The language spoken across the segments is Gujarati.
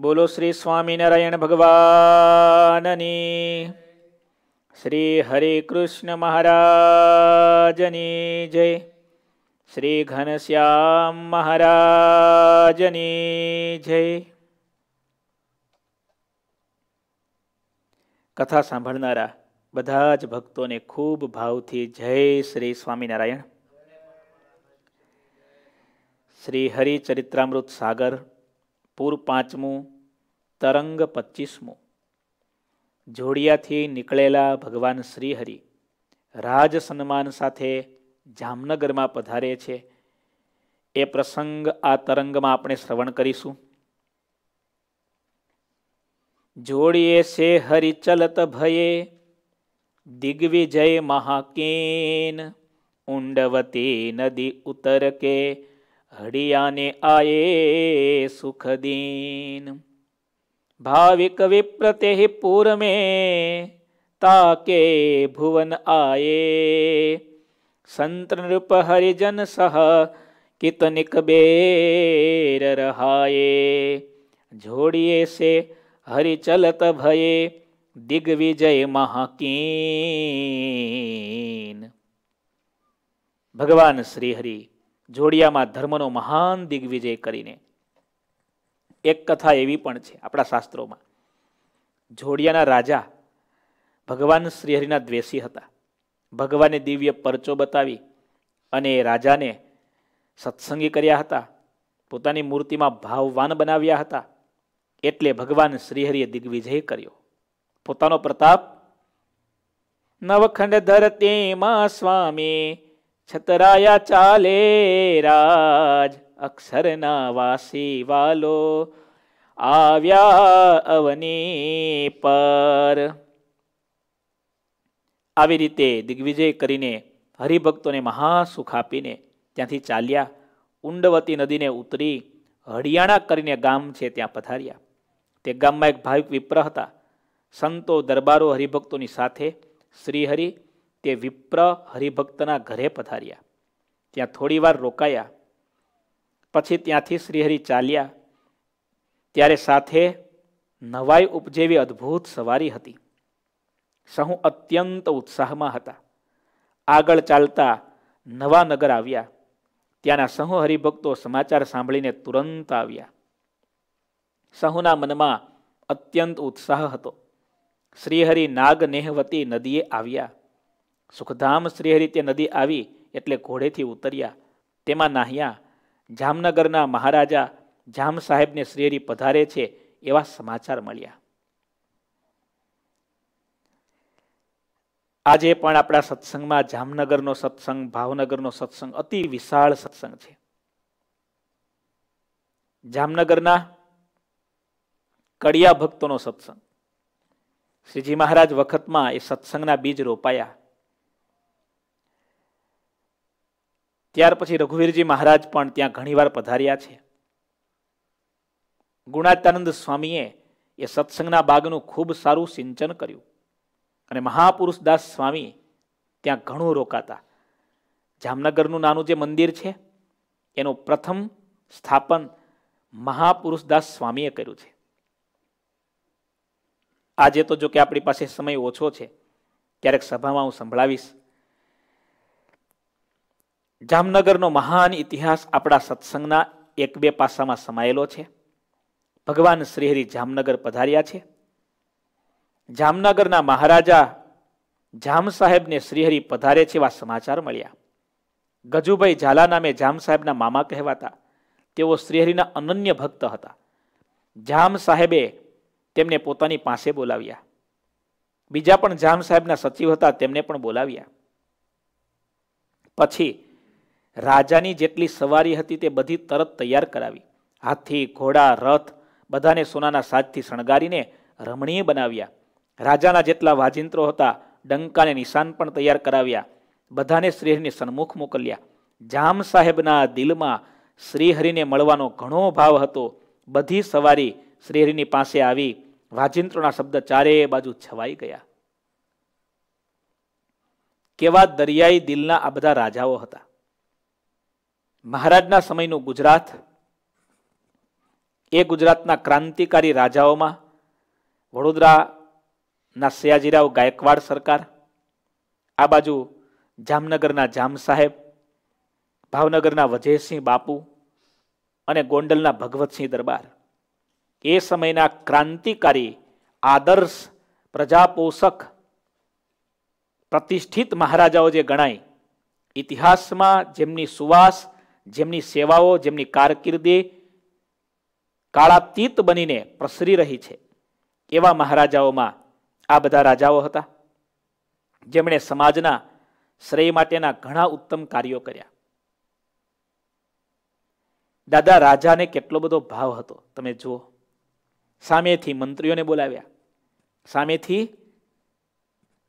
બોલો શ્રી સ્વામિનારાયણ ભગવાનની શ્રી હરે કૃષ્ણ મહારાજની જય શ્રી ઘનશ્યામ મહારાજની જય કથા સાંભળનારા બધા જ ભક્તોને ખૂબ ભાવથી જય શ્રી સ્વામિનારાયણ શ્રી હરિચરિત્રામૃત સાગર પૂર પાંચમું તરંગ પચીસમું જોડિયાથી નીકળેલા ભગવાન શ્રીહરિ રાજ સન્માન સાથે જામનગરમાં પધારે છે એ પ્રસંગ આ તરંગમાં આપણે શ્રવણ કરીશું જોડીએ સે હરિ ચલત ભયે દિગ્વિજય મહાકેન ઉંડવતી નદી ઉતર કે હડિયાને આયે સુખદીન ભાવિક વિપ્રતે પૂરમે તાકે ભુવન આયે સંત નૃપ હરિજન સહ કિતનિક બેર રહાયે જોડીએ સે હરિચલત ભયે દિગ્વિજય મહાકીન ભગવાન શ્રી હરિ જોડિયામાં ધર્મનો મહાન દિગ્વિજય કરીને એક કથા એવી પણ છે આપણા શાસ્ત્રોમાં જોડિયાના રાજા ભગવાન શ્રીહરિના દ્વેષી હતા ભગવાને દિવ્ય પરચો બતાવી અને રાજાને સત્સંગી કર્યા હતા પોતાની મૂર્તિમાં ભાવવાન બનાવ્યા હતા એટલે ભગવાન શ્રીહરિએ દિગ્વિજય કર્યો પોતાનો પ્રતાપ નવખંડ ધરતીમાં સ્વામી છતરાયા ચાલે રાજ અક્ષરના વાસી વાલો આવ્યા અવની પર આવી રીતે દિગ્વિજય કરીને હરિભક્તોને મહાસુખ આપીને ત્યાંથી ચાલ્યા ઉંડવતી નદીને ઉતરી હરિયાણા કરીને ગામ છે ત્યાં પથાર્યા તે ગામમાં એક ભાવિક વિપ્ર હતા સંતો દરબારો હરિભક્તોની સાથે શ્રીહરિ તે વિપ્ર હરિભક્તના ઘરે પધાર્યા ત્યાં થોડીવાર રોકાયા પછી ત્યાંથી શ્રીહરિ ચાલ્યા ત્યારે સાથે નવાઈ ઉપજેવી અદ્ભુત સવારી હતી સહુ અત્યંત ઉત્સાહમાં હતા આગળ ચાલતા નવા નગર આવ્યા ત્યાંના સહુ હરિભક્તો સમાચાર સાંભળીને તુરંત આવ્યા સહુના મનમાં અત્યંત ઉત્સાહ હતો શ્રીહરિ નાગનેહવતી નદીએ આવ્યા સુખધામ શ્રીહરિ તે નદી આવી એટલે ઘોડેથી ઉતર્યા તેમાં નાહ્યા જામનગરના મહારાજા જામ સાહેબને શ્રીહરિ પધારે છે એવા સમાચાર મળ્યા આજે પણ આપણા સત્સંગમાં જામનગરનો સત્સંગ ભાવનગરનો સત્સંગ અતિ વિશાળ સત્સંગ છે જામનગરના કડિયા ભક્તોનો સત્સંગ શ્રીજી મહારાજ વખતમાં એ સત્સંગના બીજ રોપાયા ત્યાર પછી રઘુવીરજી મહારાજ પણ ત્યાં ઘણીવાર પધાર્યા છે ગુણાતાનંદ સ્વામીએ એ સત્સંગના બાગનું ખૂબ સારું સિંચન કર્યું અને મહાપુરુષદાસ સ્વામી ત્યાં ઘણું રોકાતા જામનગરનું નાનું જે મંદિર છે એનું પ્રથમ સ્થાપન મહાપુરુષદાસ સ્વામીએ કર્યું છે આજે તો જો કે આપણી પાસે સમય ઓછો છે ક્યારેક સભામાં હું સંભળાવીશ જામનગરનો મહાન ઇતિહાસ આપણા સત્સંગના એક બે પાસામાં સમાયેલો છે ભગવાન શ્રીહરિ જામનગર પધાર્યા છે જામનગરના મહારાજા જામ સાહેબને શ્રીહરિ પધારે છે એવા સમાચાર મળ્યા ગજુભાઈ ઝાલા નામે જામ સાહેબના મામા કહેવાતા તેઓ શ્રીહરિના અનન્ય ભક્ત હતા જામ સાહેબે તેમને પોતાની પાસે બોલાવ્યા બીજા પણ જામ સાહેબના સચિવ હતા તેમને પણ બોલાવ્યા પછી રાજાની જેટલી સવારી હતી તે બધી તરત તૈયાર કરાવી હાથી ઘોડા રથ બધાને સોનાના સાજથી શણગારીને રમણીય બનાવ્યા રાજાના જેટલા વાજિંત્રો હતા ડંકાને નિશાન પણ તૈયાર કરાવ્યા બધાને શ્રીહરિને સન્મુખ મોકલ્યા જામ સાહેબના દિલમાં શ્રીહરિને મળવાનો ઘણો ભાવ હતો બધી સવારી શ્રીહરિની પાસે આવી વાજિંત્રોના શબ્દ ચારે બાજુ છવાઈ ગયા કેવા દરિયાઈ દિલના આ બધા રાજાઓ હતા મહારાજના સમયનું ગુજરાત એ ગુજરાતના ક્રાંતિકારી રાજાઓમાં વડોદરાના સયાજીરાવ ગાયકવાડ સરકાર આ બાજુ જામનગરના જામ સાહેબ ભાવનગરના વજયસિંહ બાપુ અને ગોંડલના ભગવતસિંહ દરબાર એ સમયના ક્રાંતિકારી આદર્શ પ્રજાપોષક પ્રતિષ્ઠિત મહારાજાઓ જે ગણાય ઇતિહાસમાં જેમની સુવાસ જેમની સેવાઓ જેમની કારકિર્દી કાળાતીત બનીને પ્રસરી રહી છે એવા મહારાજાઓમાં આ બધા રાજાઓ હતા જેમણે સમાજના શ્રેય માટેના ઘણા ઉત્તમ કાર્યો કર્યા દાદા રાજાને કેટલો બધો ભાવ હતો તમે જુઓ સામેથી મંત્રીઓને બોલાવ્યા સામેથી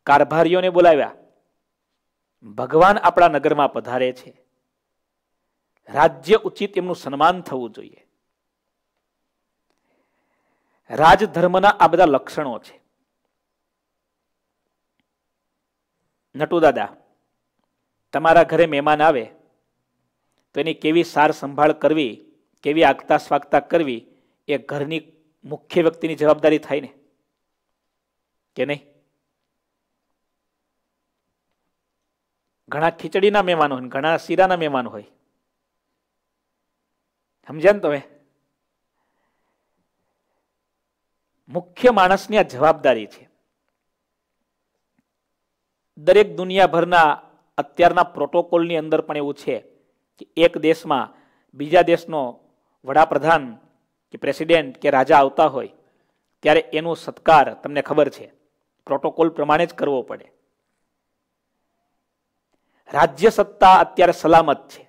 કારભારીઓને બોલાવ્યા ભગવાન આપણા નગરમાં પધારે છે રાજ્ય ઉચિત એમનું સન્માન થવું જોઈએ રાજધર્મના આ બધા લક્ષણો છે નટુદાદા તમારા ઘરે મહેમાન આવે તો એની કેવી સાર સંભાળ કરવી કેવી આગતા સ્વાગતા કરવી એ ઘરની મુખ્ય વ્યક્તિની જવાબદારી થાય ને કે નહીં ઘણા ખીચડીના મહેમાનો હોય ઘણા શીરાના મહેમાન હોય સમજ્યા ને તમે મુખ્ય માણસની આ જવાબદારી છે દરેક દુનિયાભરના અત્યારના પ્રોટોકોલની અંદર પણ એવું છે કે એક દેશમાં બીજા દેશનો વડાપ્રધાન કે પ્રેસિડેન્ટ કે રાજા આવતા હોય ત્યારે એનો સત્કાર તમને ખબર છે પ્રોટોકોલ પ્રમાણે જ કરવો પડે રાજ્ય સત્તા અત્યારે સલામત છે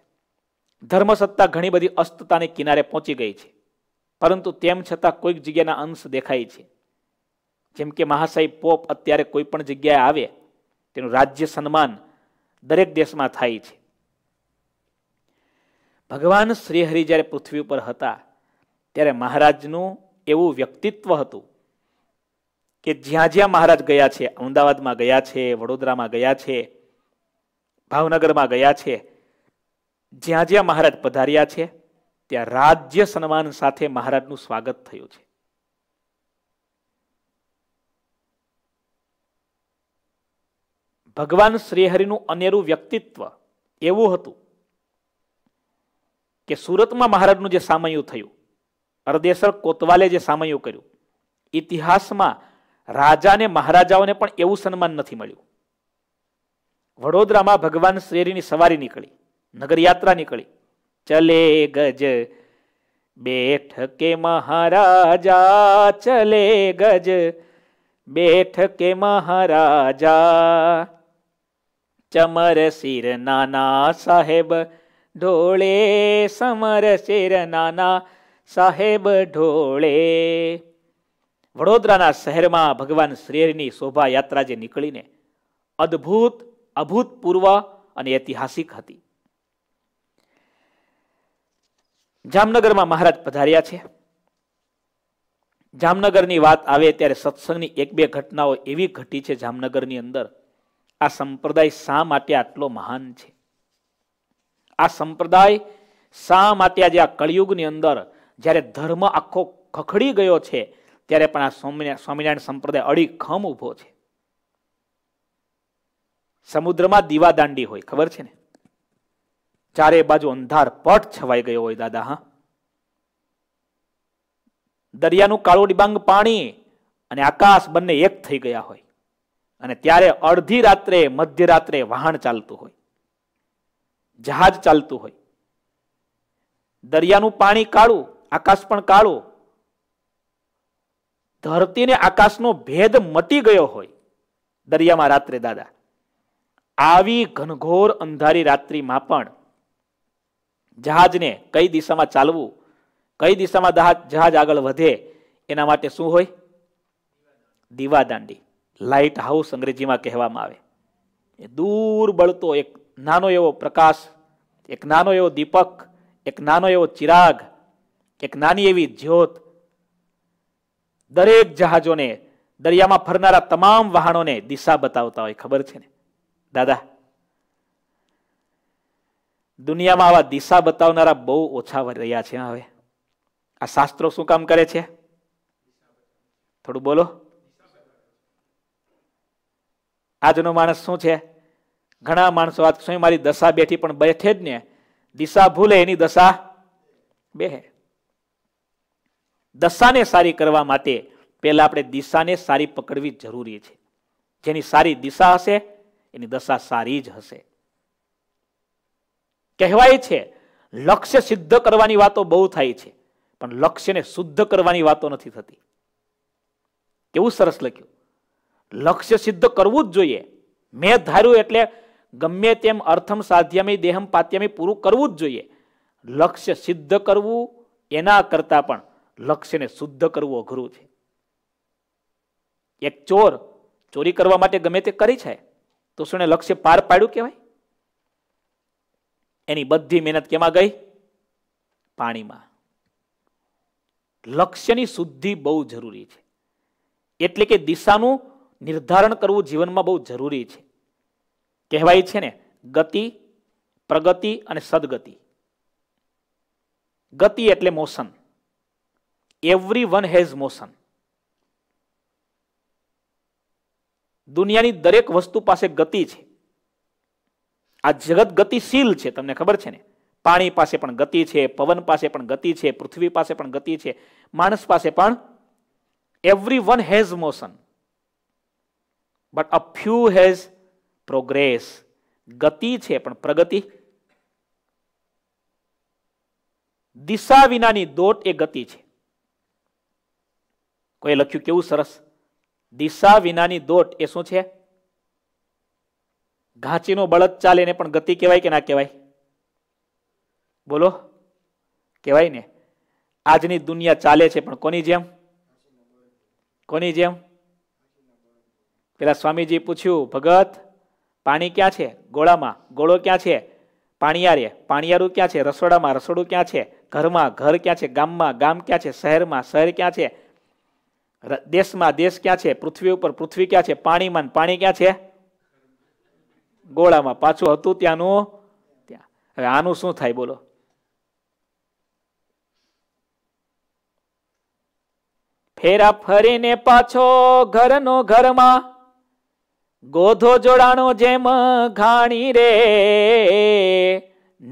ધર્મસત્તા ઘણી બધી અસ્તતાને કિનારે પહોંચી ગઈ છે પરંતુ તેમ છતાં કોઈક જગ્યાના અંશ દેખાય છે જેમ કે મહાસાહેબ પોપ અત્યારે કોઈ પણ જગ્યાએ આવે તેનું રાજ્ય સન્માન દરેક દેશમાં થાય છે ભગવાન શ્રીહરિ જ્યારે પૃથ્વી ઉપર હતા ત્યારે મહારાજનું એવું વ્યક્તિત્વ હતું કે જ્યાં જ્યાં મહારાજ ગયા છે અમદાવાદમાં ગયા છે વડોદરામાં ગયા છે ભાવનગરમાં ગયા છે જ્યાં જ્યાં મહારાજ પધાર્યા છે ત્યાં રાજ્ય સન્માન સાથે મહારાજનું સ્વાગત થયું છે ભગવાન શ્રીહરિનું અનેરું વ્યક્તિત્વ એવું હતું કે સુરતમાં મહારાજનું જે સામયું થયું અરદેસર કોતવાલે જે સામયું કર્યું ઇતિહાસમાં રાજાને મહારાજાઓને પણ એવું સન્માન નથી મળ્યું વડોદરામાં ભગવાન શ્રીહરિની સવારી નીકળી નગર યાત્રા નીકળી ચલે ગજ કે મહારાજા ચલે ગજ કે મહારાજા ચમર શિર નાના સાહેબ ઢોળે સમર શિર નાના સાહેબ ઢોળે વડોદરાના શહેરમાં ભગવાન શ્રીહરિની શોભાયાત્રા જે નીકળીને અદ્ભુત અભૂતપૂર્વ અને ઐતિહાસિક હતી જામનગરમાં મહારાજ પધાર્યા છે જામનગરની વાત આવે ત્યારે સત્સંગની એક બે ઘટનાઓ એવી ઘટી છે જામનગરની અંદર આ સંપ્રદાય શા માટે આટલો મહાન છે આ સંપ્રદાય શા માટે આજે આ કળિયુગની અંદર જ્યારે ધર્મ આખો ખખડી ગયો છે ત્યારે પણ આ સ્વામિનારાયણ સંપ્રદાય અડીખમ ઊભો છે સમુદ્રમાં દીવાદાંડી હોય ખબર છે ને ચારે બાજુ અંધાર પટ છવાઈ ગયો હોય દાદા હા દરિયાનું કાળું ડિબાંગ પાણી અને આકાશ બંને એક થઈ ગયા હોય અને ત્યારે અડધી રાત્રે મધ્ય રાત્રે વાહન ચાલતું હોય જહાજ ચાલતું હોય દરિયાનું પાણી કાળું આકાશ પણ કાળું ધરતીને આકાશનો ભેદ મટી ગયો હોય દરિયામાં રાત્રે દાદા આવી ઘનઘોર અંધારી રાત્રિમાં પણ જહાજને કઈ દિશામાં ચાલવું કઈ દિશામાં જહાજ આગળ વધે એના માટે શું હોય દીવાદાંડી લાઇટ હાઉસ અંગ્રેજીમાં કહેવામાં આવે એ દૂર બળતો એક નાનો એવો પ્રકાશ એક નાનો એવો દીપક એક નાનો એવો ચિરાગ એક નાની એવી જ્યોત દરેક જહાજોને દરિયામાં ફરનારા તમામ વાહનોને દિશા બતાવતા હોય ખબર છે ને દાદા દુનિયામાં આવા દિશા બતાવનારા બહુ ઓછા રહ્યા છે હવે આ શાસ્ત્રો શું કામ કરે છે થોડું બોલો આજનો માણસ શું છે ઘણા માણસો વાત શું મારી દશા બેઠી પણ બેઠે જ ને દિશા ભૂલે એની દશા બે દશાને સારી કરવા માટે પહેલાં આપણે દિશાને સારી પકડવી જરૂરી છે જેની સારી દિશા હશે એની દશા સારી જ હશે કહેવાય છે લક્ષ્ય સિદ્ધ કરવાની વાતો બહુ થાય છે પણ લક્ષ્યને શુદ્ધ કરવાની વાતો નથી થતી કેવું સરસ લખ્યું લક્ષ્ય સિદ્ધ કરવું જ જોઈએ મેં ધાર્યું એટલે ગમે તેમ અર્થમ સાધ્યમી દેહમ પાત્યમી પૂરું કરવું જ જોઈએ લક્ષ્ય સિદ્ધ કરવું એના કરતાં પણ લક્ષ્યને શુદ્ધ કરવું અઘરું છે એક ચોર ચોરી કરવા માટે ગમે તે કરી છે તો શું લક્ષ્ય પાર પાડ્યું કહેવાય એની બધી મહેનત કેમાં ગઈ પાણીમાં લક્ષ્યની શુદ્ધિ બહુ જરૂરી છે એટલે કે દિશાનું નિર્ધારણ કરવું જીવનમાં બહુ જરૂરી છે કહેવાય છે ને ગતિ પ્રગતિ અને સદગતિ ગતિ એટલે motion everyone has motion દુનિયાની દરેક વસ્તુ પાસે ગતિ છે આ જગત ગતિશીલ છે તમને ખબર છે ને પાણી પાસે પણ ગતિ છે પવન પાસે પણ ગતિ છે પૃથ્વી પાસે પણ ગતિ છે માણસ પાસે પણ everyone has motion but a few has progress ગતિ છે પણ પ્રગતિ દિશા વિનાની દોટ એ ગતિ છે કોઈ લખ્યું કેવું સરસ દિશા વિનાની દોટ એ શું છે ઘાંચીનો બળદ ચાલે એને પણ ગતિ કહેવાય કે ના કહેવાય બોલો કહેવાય ને આજની દુનિયા ચાલે છે પણ કોની જેમ કોની જેમ પેલા સ્વામીજી પૂછ્યું ભગત પાણી ક્યાં છે ગોળામાં ગોળો ક્યાં છે પાણીયારે પાણીયારું ક્યાં છે રસોડામાં રસોડું ક્યાં છે ઘરમાં ઘર ક્યાં છે ગામમાં ગામ ક્યાં છે શહેરમાં શહેર ક્યાં છે દેશમાં દેશ ક્યાં છે પૃથ્વી ઉપર પૃથ્વી ક્યાં છે પાણીમાં પાણી ક્યાં છે ગોળામાં પાછું હતું ત્યાંનું ત્યાં હવે આનું શું થાય બોલો ફેરા ફરીને પાછો ઘરનો ઘરમાં ગોધો જોડાણો જેમ ઘાણી રે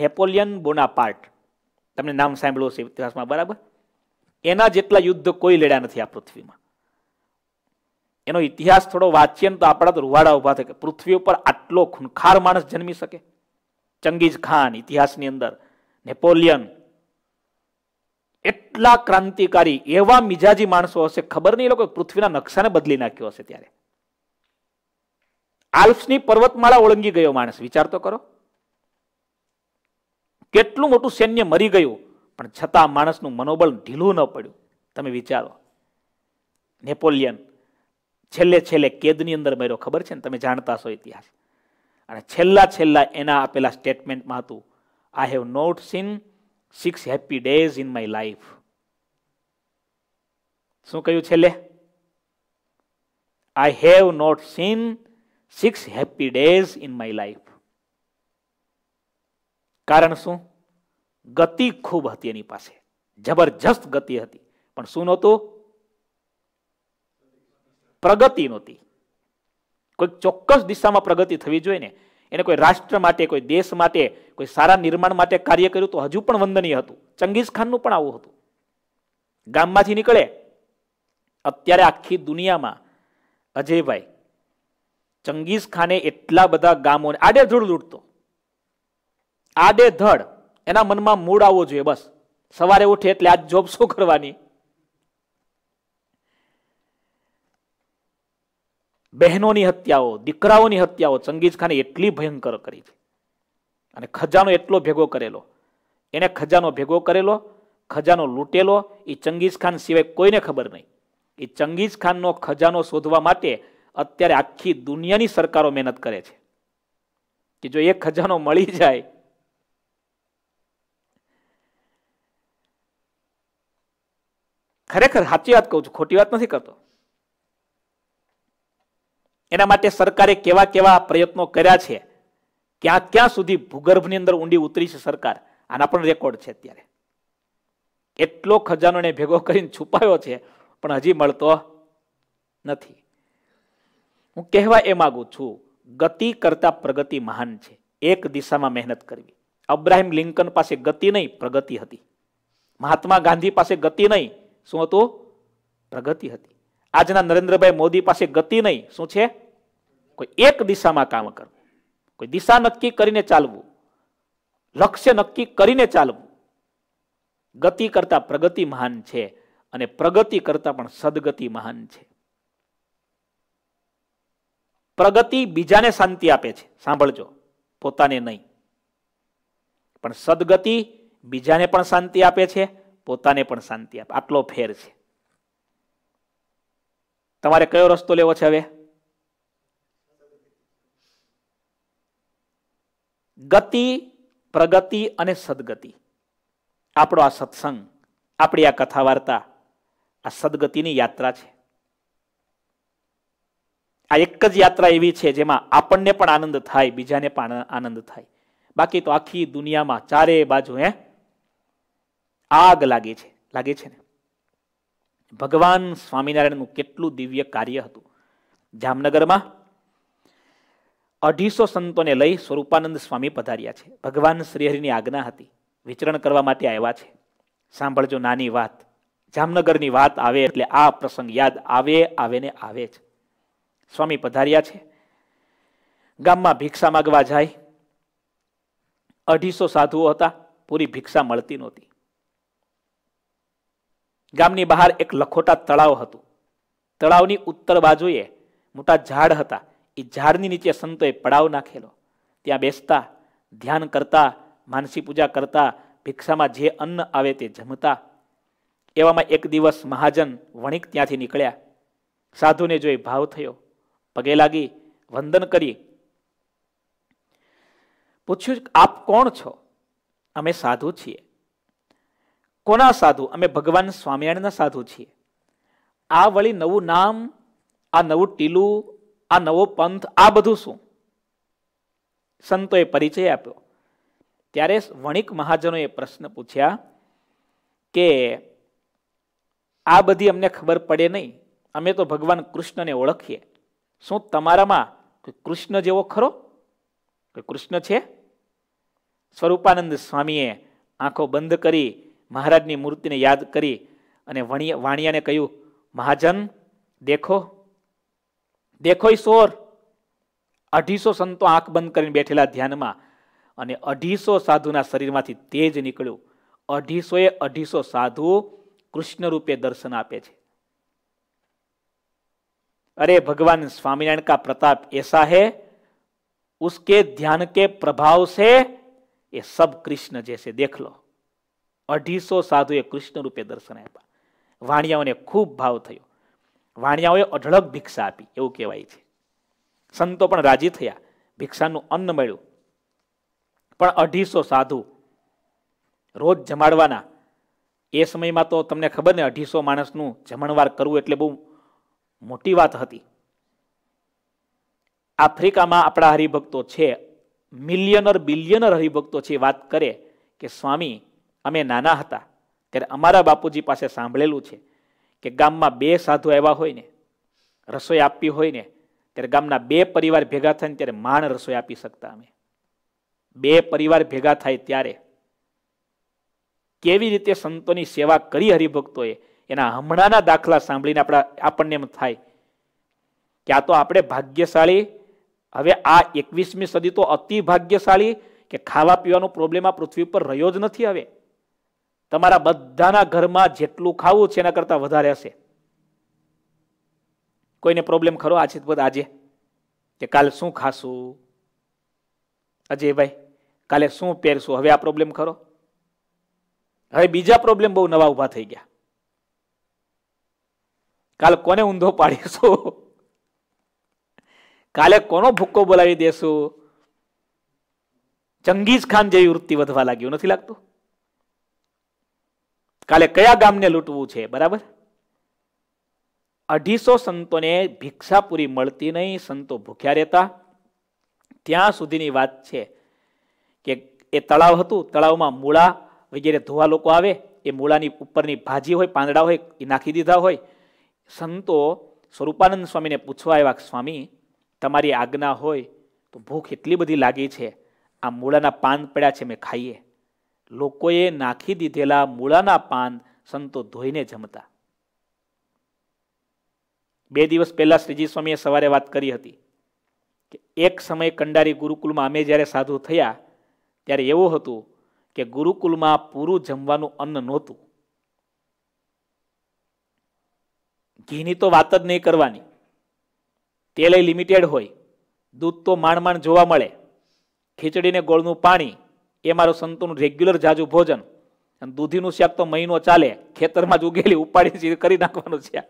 નેપોલિયન બોનાપાર્ટ તમને નામ સાંભળ્યું છે ઇતિહાસમાં બરાબર એના જેટલા યુદ્ધ કોઈ લડ્યા નથી આ પૃથ્વીમાં એનો ઇતિહાસ થોડો વાંચીએ તો આપણા તો રૂવાડા ઊભા થાય કે પૃથ્વી ઉપર આટલો ખૂંખાર માણસ જન્મી શકે ચંગીઝ ખાન ઇતિહાસની અંદર નેપોલિયન એટલા ક્રાંતિકારી એવા મિજાજી માણસો હશે ખબર નહીં લોકો પૃથ્વીના નકશાને બદલી નાખ્યો હશે ત્યારે આલ્પ્સની પર્વતમાળા ઓળંગી ગયો માણસ વિચાર તો કરો કેટલું મોટું સૈન્ય મરી ગયું પણ છતાં માણસનું મનોબળ ઢીલું ન પડ્યું તમે વિચારો નેપોલિયન છેલ્લે છેલ્લે કેદની અંદર મર્યો ખબર છે ને તમે જાણતા છો ઇતિહાસ અને છેલ્લા છેલ્લા એના આપેલા સ્ટેટમેન્ટમાં હતું I have not seen six happy days in my life શું કહ્યું છેલ્લે I have not seen six happy days in my life કારણ શું ગતિ ખૂબ હતી એની પાસે જબરજસ્ત ગતિ હતી પણ શું નહોતું પ્રગતિ નહોતી કોઈક ચોક્કસ દિશામાં પ્રગતિ થવી જોઈએ ને એને કોઈ રાષ્ટ્ર માટે કોઈ દેશ માટે કોઈ સારા નિર્માણ માટે કાર્ય કર્યું તો હજુ પણ વંદનીય હતું ચંગીઝ ખાનનું પણ આવું હતું ગામમાંથી નીકળે અત્યારે આખી દુનિયામાં અજયભાઈ ચંગીઝ ખાને એટલા બધા ગામોને આડે આડેધડ લૂંટતો ધડ એના મનમાં મૂળ આવવો જોઈએ બસ સવારે ઉઠે એટલે આજ જોબ શું કરવાની બહેનોની હત્યાઓ દીકરાઓની હત્યાઓ ચંગીઝ ખાને એટલી ભયંકર કરી છે અને ખજાનો એટલો ભેગો કરેલો એને ખજાનો ભેગો કરેલો ખજાનો લૂંટેલો એ ચંગીઝ ખાન સિવાય કોઈને ખબર નહીં એ ચંગીઝ ખાનનો ખજાનો શોધવા માટે અત્યારે આખી દુનિયાની સરકારો મહેનત કરે છે કે જો એ ખજાનો મળી જાય ખરેખર સાચી વાત કહું છું ખોટી વાત નથી કરતો એના માટે સરકારે કેવા કેવા પ્રયત્નો કર્યા છે ક્યાં ક્યાં સુધી ભૂગર્ભની અંદર ઊંડી ઉતરી છે સરકાર આના પણ રેકોર્ડ છે અત્યારે એટલો ખજાનો એને ભેગો કરીને છુપાયો છે પણ હજી મળતો નથી હું કહેવા એ માગું છું ગતિ કરતા પ્રગતિ મહાન છે એક દિશામાં મહેનત કરવી અબ્રાહિમ લિંકન પાસે ગતિ નહીં પ્રગતિ હતી મહાત્મા ગાંધી પાસે ગતિ નહીં શું હતું પ્રગતિ હતી આજના નરેન્દ્રભાઈ મોદી પાસે ગતિ નહીં શું છે કોઈ એક દિશામાં કામ કરવું કોઈ દિશા નક્કી કરીને ચાલવું લક્ષ્ય નક્કી કરીને ચાલવું ગતિ કરતાં પ્રગતિ મહાન છે અને પ્રગતિ કરતાં પણ સદગતિ મહાન છે પ્રગતિ બીજાને શાંતિ આપે છે સાંભળજો પોતાને નહીં પણ સદગતિ બીજાને પણ શાંતિ આપે છે પોતાને પણ શાંતિ આપે આટલો ફેર છે તમારે કયો રસ્તો લેવો છે હવે ગતિ પ્રગતિ અને સદગતિ આપણો આ સત્સંગ આપણી આ કથા વાર્તા આ સદગતિની યાત્રા છે આ એક જ યાત્રા એવી છે જેમાં આપણને પણ આનંદ થાય બીજાને પણ આનંદ થાય બાકી તો આખી દુનિયામાં ચારે બાજુ હે આગ લાગે છે લાગે છે ને ભગવાન સ્વામિનારાયણનું કેટલું દિવ્ય કાર્ય હતું જામનગરમાં અઢીસો સંતોને લઈ સ્વરૂપાનંદ સ્વામી પધાર્યા છે ભગવાન શ્રીહરિની આજ્ઞા હતી વિચરણ કરવા માટે આવ્યા છે સાંભળજો નાની વાત જામનગરની વાત આવે એટલે આ પ્રસંગ યાદ આવે આવે ને આવે જ સ્વામી પધાર્યા છે ગામમાં ભિક્ષા માગવા જાય અઢીસો સાધુઓ હતા પૂરી ભિક્ષા મળતી નહોતી ગામની બહાર એક લખોટા તળાવ હતું તળાવની ઉત્તર બાજુએ મોટા ઝાડ હતા એ ઝાડની નીચે સંતોએ પડાવ નાખેલો ત્યાં બેસતા ધ્યાન કરતા માનસી પૂજા કરતા ભિક્ષામાં જે અન્ન આવે તે જમતા એવામાં એક દિવસ મહાજન વણિક ત્યાંથી નીકળ્યા સાધુને જોઈ ભાવ થયો પગે લાગી વંદન કરી પૂછ્યું આપ કોણ છો અમે સાધુ છીએ કોના સાધુ અમે ભગવાન સ્વામિનારાયણના સાધુ છીએ આ વળી નવું નામ આ નવું ટીલું આ નવો પંથ આ બધું શું સંતોએ પરિચય આપ્યો ત્યારે વણિક મહાજનોએ પ્રશ્ન પૂછ્યા કે આ બધી અમને ખબર પડે નહીં અમે તો ભગવાન કૃષ્ણને ઓળખીએ શું તમારામાં કોઈ કૃષ્ણ જેવો ખરો કોઈ કૃષ્ણ છે સ્વરૂપાનંદ સ્વામીએ આંખો બંધ કરી મહારાજની મૂર્તિને યાદ કરી અને વણિયા વાણિયાને કહ્યું મહાજન દેખો દેખો સોર અઢીસો સંતો આંખ બંધ કરીને બેઠેલા ધ્યાનમાં અને અઢીસો સાધુના શરીરમાંથી તેજ નીકળ્યું અઢીસોએ અઢીસો સાધુ કૃષ્ણ રૂપે દર્શન આપે છે અરે ભગવાન સ્વામિનારાયણ કા પ્રતાપ એસા હે उसके ध्यान के प्रभाव से ये सब कृष्ण जैसे देख लो અઢીસો સાધુએ કૃષ્ણ રૂપે દર્શન આપ્યા વાણિયાઓને ખૂબ ભાવ થયો વાણિયાઓએ અઢળક ભિક્ષા આપી એવું કહેવાય છે સંતો પણ રાજી થયા ભિક્ષાનું અન્ન મળ્યું પણ અઢીસો સાધુ રોજ જમાડવાના એ સમયમાં તો તમને ખબર ને અઢીસો માણસનું જમણવાર કરવું એટલે બહુ મોટી વાત હતી આફ્રિકામાં આપણા હરિભક્તો છે મિલિયનર બિલિયનર હરિભક્તો છે વાત કરે કે સ્વામી અમે નાના હતા ત્યારે અમારા બાપુજી પાસે સાંભળેલું છે કે ગામમાં બે સાધુ આવ્યા હોય ને રસોઈ આપવી હોય ને ત્યારે ગામના બે પરિવાર ભેગા થાય ત્યારે માણ રસોઈ આપી શકતા અમે બે પરિવાર ભેગા થાય ત્યારે કેવી રીતે સંતોની સેવા કરી હરિભક્તોએ એના હમણાંના દાખલા સાંભળીને આપણા આપણને એમ થાય કે આ તો આપણે ભાગ્યશાળી હવે આ એકવીસમી સદી તો અતિ ભાગ્યશાળી કે ખાવા પીવાનો પ્રોબ્લેમ આ પૃથ્વી પર રહ્યો જ નથી હવે તમારા બધાના ઘરમાં જેટલું ખાવું છે એના કરતા વધારે હશે કોઈને પ્રોબ્લેમ ખરો આ છે આજે કે કાલે શું ખાશું અજયભાઈ કાલે શું પહેરશું હવે આ પ્રોબ્લેમ ખરો હવે બીજા પ્રોબ્લેમ બહુ નવા ઉભા થઈ ગયા કાલે કોને ઊંધો પાડીશું કાલે કોનો ભૂક્કો બોલાવી દેશું જંગીઝ ખાન જેવી વૃત્તિ વધવા લાગ્યું નથી લાગતું કાલે કયા ગામને લૂંટવું છે બરાબર અઢીસો સંતોને ભિક્ષા પૂરી મળતી નહીં સંતો ભૂખ્યા રહેતા ત્યાં સુધીની વાત છે કે એ તળાવ હતું તળાવમાં મૂળા વગેરે ધોવા લોકો આવે એ મૂળાની ઉપરની ભાજી હોય પાંદડા હોય એ નાખી દીધા હોય સંતો સ્વરૂપાનંદ સ્વામીને પૂછવા આવ્યા સ્વામી તમારી આજ્ઞા હોય તો ભૂખ એટલી બધી લાગી છે આ મૂળાના પાન પડ્યા છે મેં ખાઈએ લોકોએ નાખી દીધેલા મૂળાના પાન સંતો ધોઈને જમતા બે દિવસ પહેલા શ્રીજી સ્વામીએ સવારે વાત કરી હતી કે એક સમયે કંડારી ગુરુકુલમાં અમે જ્યારે સાધુ થયા ત્યારે એવું હતું કે ગુરુકુલમાં પૂરું જમવાનું અન્ન નહોતું ઘીની તો વાત જ નહીં કરવાની તેલ લિમિટેડ હોય દૂધ તો માંડ માંડ જોવા મળે ખીચડીને ગોળનું પાણી એ મારું સંતોનું રેગ્યુલર જાજુ ભોજન અને દૂધીનું શાક તો મહિનો ચાલે ખેતરમાં જ ઉગેલી ઉપાડી કરી નાખવાનું શાક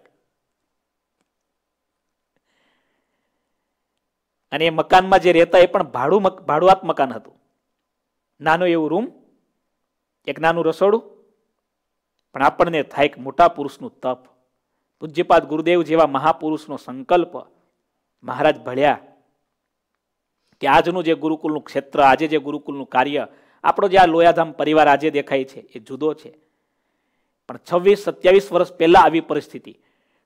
અને એ મકાનમાં જે રહેતા એ પણ ભાડું ભાડુઆત મકાન હતું નાનું એવું રૂમ એક નાનું રસોડું પણ આપણને થાય એક મોટા પુરુષનું તપ પૂજ્યપાદ ગુરુદેવ જેવા મહાપુરુષનો સંકલ્પ મહારાજ ભળ્યા કે આજનું જે ગુરુકુલનું ક્ષેત્ર આજે જે ગુરુકુલનું કાર્ય આપણો જે આ લોયાધામ પરિવાર આજે દેખાય છે એ જુદો છે પણ છવ્વીસ સત્યાવીસ વર્ષ પહેલાં આવી પરિસ્થિતિ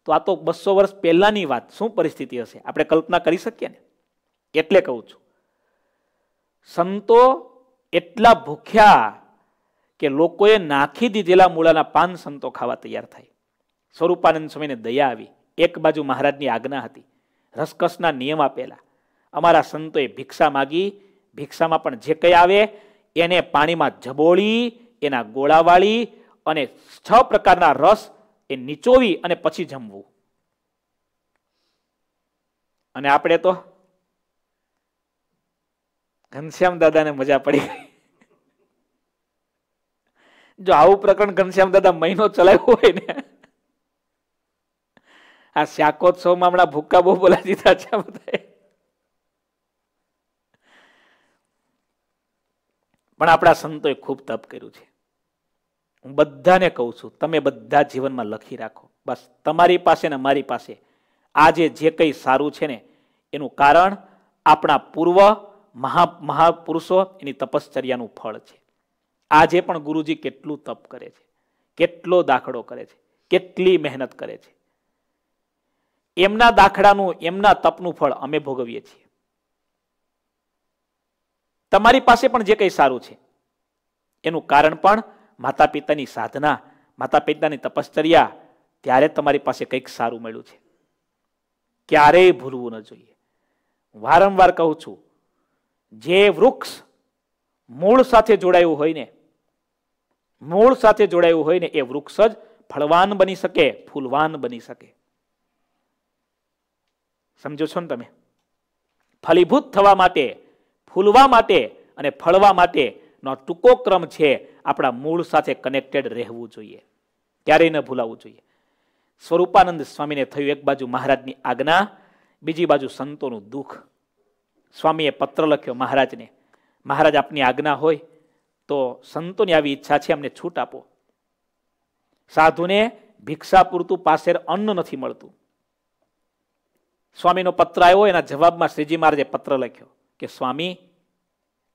તો આ તો બસો વર્ષ પહેલાંની વાત શું પરિસ્થિતિ હશે આપણે કલ્પના કરી શકીએ ને એટલે કહું છું સંતો એટલા ભૂખ્યા કે લોકોએ નાખી દીધેલા મૂળાના પાન સંતો ખાવા તૈયાર થાય સ્વરૂપાનંદ સ્વામીને દયા આવી એક બાજુ મહારાજની આજ્ઞા હતી રસકસના નિયમ આપેલા અમારા સંતોએ ભિક્ષા માગી ભિક્ષામાં પણ જે કંઈ આવે એને પાણીમાં જબોળી એના ગોળાવાળી અને છ પ્રકારના રસ એ નીચોવી અને પછી જમવું અને આપણે તો ઘનશ્યામ દાદાને મજા પડી ગઈ જો આવું પ્રકરણ ઘનશ્યામ દાદા મહિનો ચલાવ્યો હોય ને આ શાકોત્સવમાં હમણાં ભૂક્કા બહુ બોલા દીધા છે બધા પણ આપણા સંતોએ ખૂબ તપ કર્યું છે હું બધાને કહું છું તમે બધા જીવનમાં લખી રાખો બસ તમારી પાસે ને મારી પાસે આજે જે કંઈ સારું છે ને એનું કારણ આપણા પૂર્વ મહા મહાપુરુષો એની તપશ્ચર્યાનું ફળ છે આજે પણ ગુરુજી કેટલું તપ કરે છે કેટલો દાખલો કરે છે કેટલી મહેનત કરે છે એમના દાખલાનું એમના તપનું ફળ અમે ભોગવીએ છીએ તમારી પાસે પણ જે કંઈ સારું છે એનું કારણ પણ માતા પિતાની સાધના માતા પિતાની તપશ્ચર્યા ત્યારે તમારી પાસે કંઈક સારું મળ્યું છે ક્યારેય ભૂલવું ન જોઈએ વારંવાર કહું છું જે વૃક્ષ મૂળ સાથે જોડાયું હોય ને મૂળ સાથે જોડાયું હોય ને એ વૃક્ષ જ ફળવાન બની શકે ફૂલવાન બની શકે સમજો છો ને તમે ફલીભૂત થવા માટે ફૂલવા માટે અને ફળવા માટેનો ટૂંકો ક્રમ છે આપણા મૂળ સાથે કનેક્ટેડ રહેવું જોઈએ ક્યારેય ન ભૂલાવવું જોઈએ સ્વરૂપાનંદ સ્વામીને થયું એક બાજુ મહારાજની આજ્ઞા બીજી બાજુ સંતોનું દુઃખ સ્વામીએ પત્ર લખ્યો મહારાજને મહારાજ આપની આજ્ઞા હોય તો સંતોની આવી ઈચ્છા છે અમને છૂટ આપો સાધુને ભિક્ષા પૂરતું પાસેર અન્ન નથી મળતું સ્વામીનો પત્ર આવ્યો એના જવાબમાં શ્રીજી મહારાજે પત્ર લખ્યો કે સ્વામી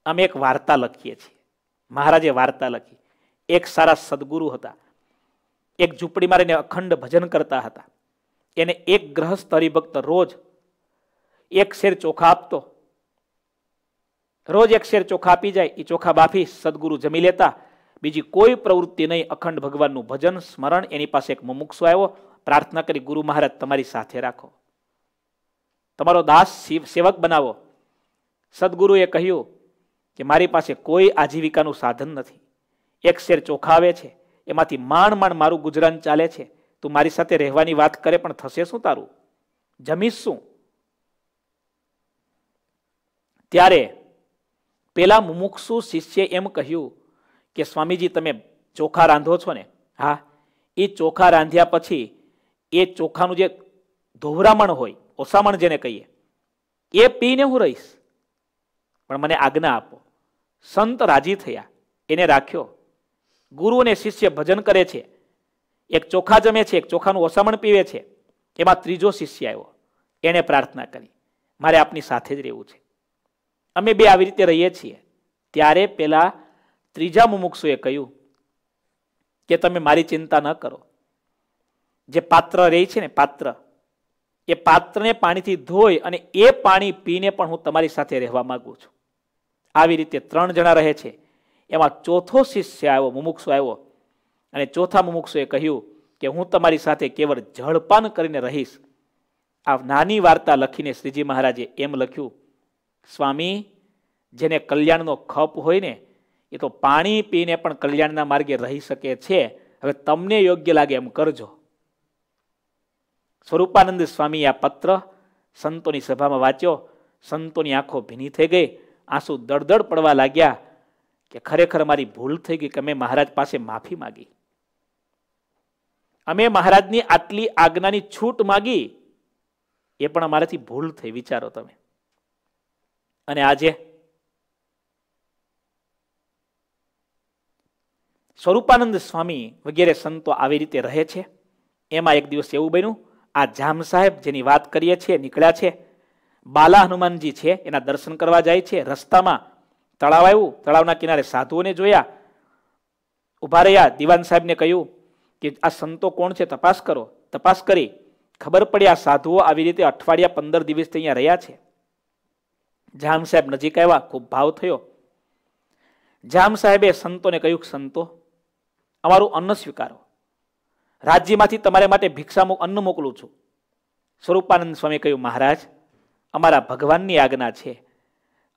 અમે એક વાર્તા લખીએ છીએ મહારાજે વાર્તા લખી એક સારા સદગુરુ હતા એક ઝૂંપડીમાં રહીને અખંડ ભજન કરતા હતા એને એક ગ્રહસ્થ હરિભક્ત રોજ એક શેર ચોખા આપતો રોજ એક શેર ચોખા આપી જાય એ ચોખા બાફી સદગુરુ જમી લેતા બીજી કોઈ પ્રવૃત્તિ નહીં અખંડ ભગવાનનું ભજન સ્મરણ એની પાસે એક મુમુક્ષો આવ્યો પ્રાર્થના કરી ગુરુ મહારાજ તમારી સાથે રાખો તમારો દાસ સેવક બનાવો સદગુરુએ કહ્યું કે મારી પાસે કોઈ આજીવિકાનું સાધન નથી એક શેર ચોખાવે છે એમાંથી માણ માણ મારું ગુજરાન ચાલે છે તું મારી સાથે રહેવાની વાત કરે પણ થશે શું તારું જમીશ શું ત્યારે પેલા મુમુક્ષુ શિષ્યે એમ કહ્યું કે સ્વામીજી તમે ચોખા રાંધો છો ને હા એ ચોખા રાંધ્યા પછી એ ચોખાનું જે ધોવરામણ હોય ઓસામણ જેને કહીએ એ પીને હું રહીશ પણ મને આજ્ઞા આપો સંત રાજી થયા એને રાખ્યો ગુરુ અને શિષ્ય ભજન કરે છે એક ચોખા જમે છે એક ચોખાનું ઓસામણ પીવે છે એમાં ત્રીજો શિષ્ય આવ્યો એણે પ્રાર્થના કરી મારે આપની સાથે જ રહેવું છે અમે બે આવી રીતે રહીએ છીએ ત્યારે પહેલાં ત્રીજા મુમુક્ષુએ કહ્યું કે તમે મારી ચિંતા ન કરો જે પાત્ર રહે છે ને પાત્ર એ પાત્રને પાણીથી ધોઈ અને એ પાણી પીને પણ હું તમારી સાથે રહેવા માગું છું આવી રીતે ત્રણ જણા રહે છે એમાં ચોથો શિષ્ય આવ્યો મુમુક્ષુ આવ્યો અને ચોથા મુમુક્ષુએ કહ્યું કે હું તમારી સાથે કેવળ જળપાન કરીને રહીશ આ નાની વાર્તા લખીને શ્રીજી મહારાજે એમ લખ્યું સ્વામી જેને કલ્યાણનો ખપ હોય ને એ તો પાણી પીને પણ કલ્યાણના માર્ગે રહી શકે છે હવે તમને યોગ્ય લાગે એમ કરજો સ્વરૂપાનંદ સ્વામી આ પત્ર સંતોની સભામાં વાંચ્યો સંતોની આંખો ભીની થઈ ગઈ આંસુ દળદળ પડવા લાગ્યા કે ખરેખર મારી ભૂલ થઈ ગઈ કે મેં મહારાજ પાસે માફી માગી અમે મહારાજની આટલી આજ્ઞાની છૂટ માગી એ પણ અમારાથી ભૂલ થઈ વિચારો તમે અને આજે સ્વરૂપાનંદ સ્વામી વગેરે સંતો આવી રીતે રહે છે એમાં એક દિવસ એવું બન્યું આ જામ સાહેબ જેની વાત કરીએ છીએ નીકળ્યા છે બાલા હનુમાનજી છે એના દર્શન કરવા જાય છે રસ્તામાં તળાવ આવ્યું તળાવના કિનારે સાધુઓને જોયા ઊભા રહ્યા દિવાન સાહેબને કહ્યું કે આ સંતો કોણ છે તપાસ કરો તપાસ કરી ખબર પડી આ સાધુઓ આવી રીતે અઠવાડિયા પંદર દિવસથી અહીંયા રહ્યા છે જામ સાહેબ નજીક આવ્યા ખૂબ ભાવ થયો જામ સાહેબે સંતોને કહ્યું સંતો અમારું અન્ન સ્વીકારો રાજ્યમાંથી તમારે માટે ભિક્ષા અન્ન મોકલું છું સ્વરૂપાનંદ સ્વામી કહ્યું મહારાજ અમારા ભગવાનની આજ્ઞા છે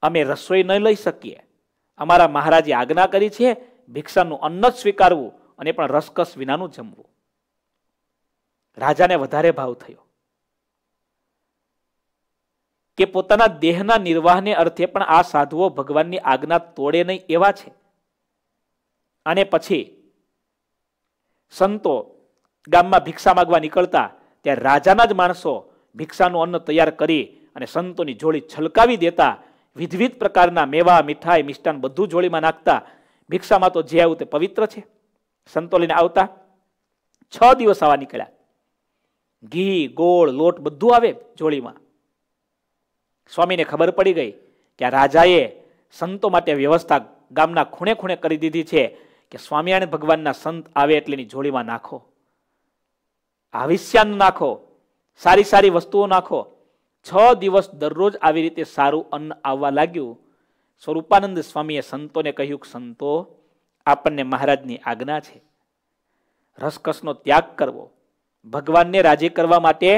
અમે રસોઈ ન લઈ શકીએ અમારા મહારાજે આજ્ઞા કરી છે ભિક્ષાનું અન્ન જ સ્વીકારવું અને પણ રસકસ વિનાનું જમવું રાજાને વધારે ભાવ થયો કે પોતાના દેહના નિર્વાહને અર્થે પણ આ સાધુઓ ભગવાનની આજ્ઞા તોડે નહીં એવા છે અને પછી સંતો ગામમાં ભિક્ષા માગવા નીકળતા ત્યારે રાજાના જ માણસો ભિક્ષાનું અન્ન તૈયાર કરી અને સંતોની જોડી છલકાવી દેતા વિધવિધ પ્રકારના મેવા મીઠાઈ મિષ્ટાન બધું જોડીમાં નાખતા ભિક્ષામાં તો જે આવું તે પવિત્ર છે સંતો લઈને આવતા છ દિવસ આવા નીકળ્યા ઘી ગોળ લોટ બધું આવે જોડીમાં સ્વામીને ખબર પડી ગઈ કે આ રાજાએ સંતો માટે વ્યવસ્થા ગામના ખૂણે ખૂણે કરી દીધી છે કે સ્વામિનારાયણ ભગવાનના સંત આવે એટલે એની જોડીમાં નાખો આવિષ્યાન નાખો સારી સારી વસ્તુઓ નાખો છ દિવસ દરરોજ આવી રીતે સારું અન્ન આવવા લાગ્યું સ્વરૂપાનંદ સ્વામીએ સંતોને કહ્યું કે સંતો આપણને મહારાજની આજ્ઞા છે રસકસનો ત્યાગ કરવો ભગવાનને રાજી કરવા માટે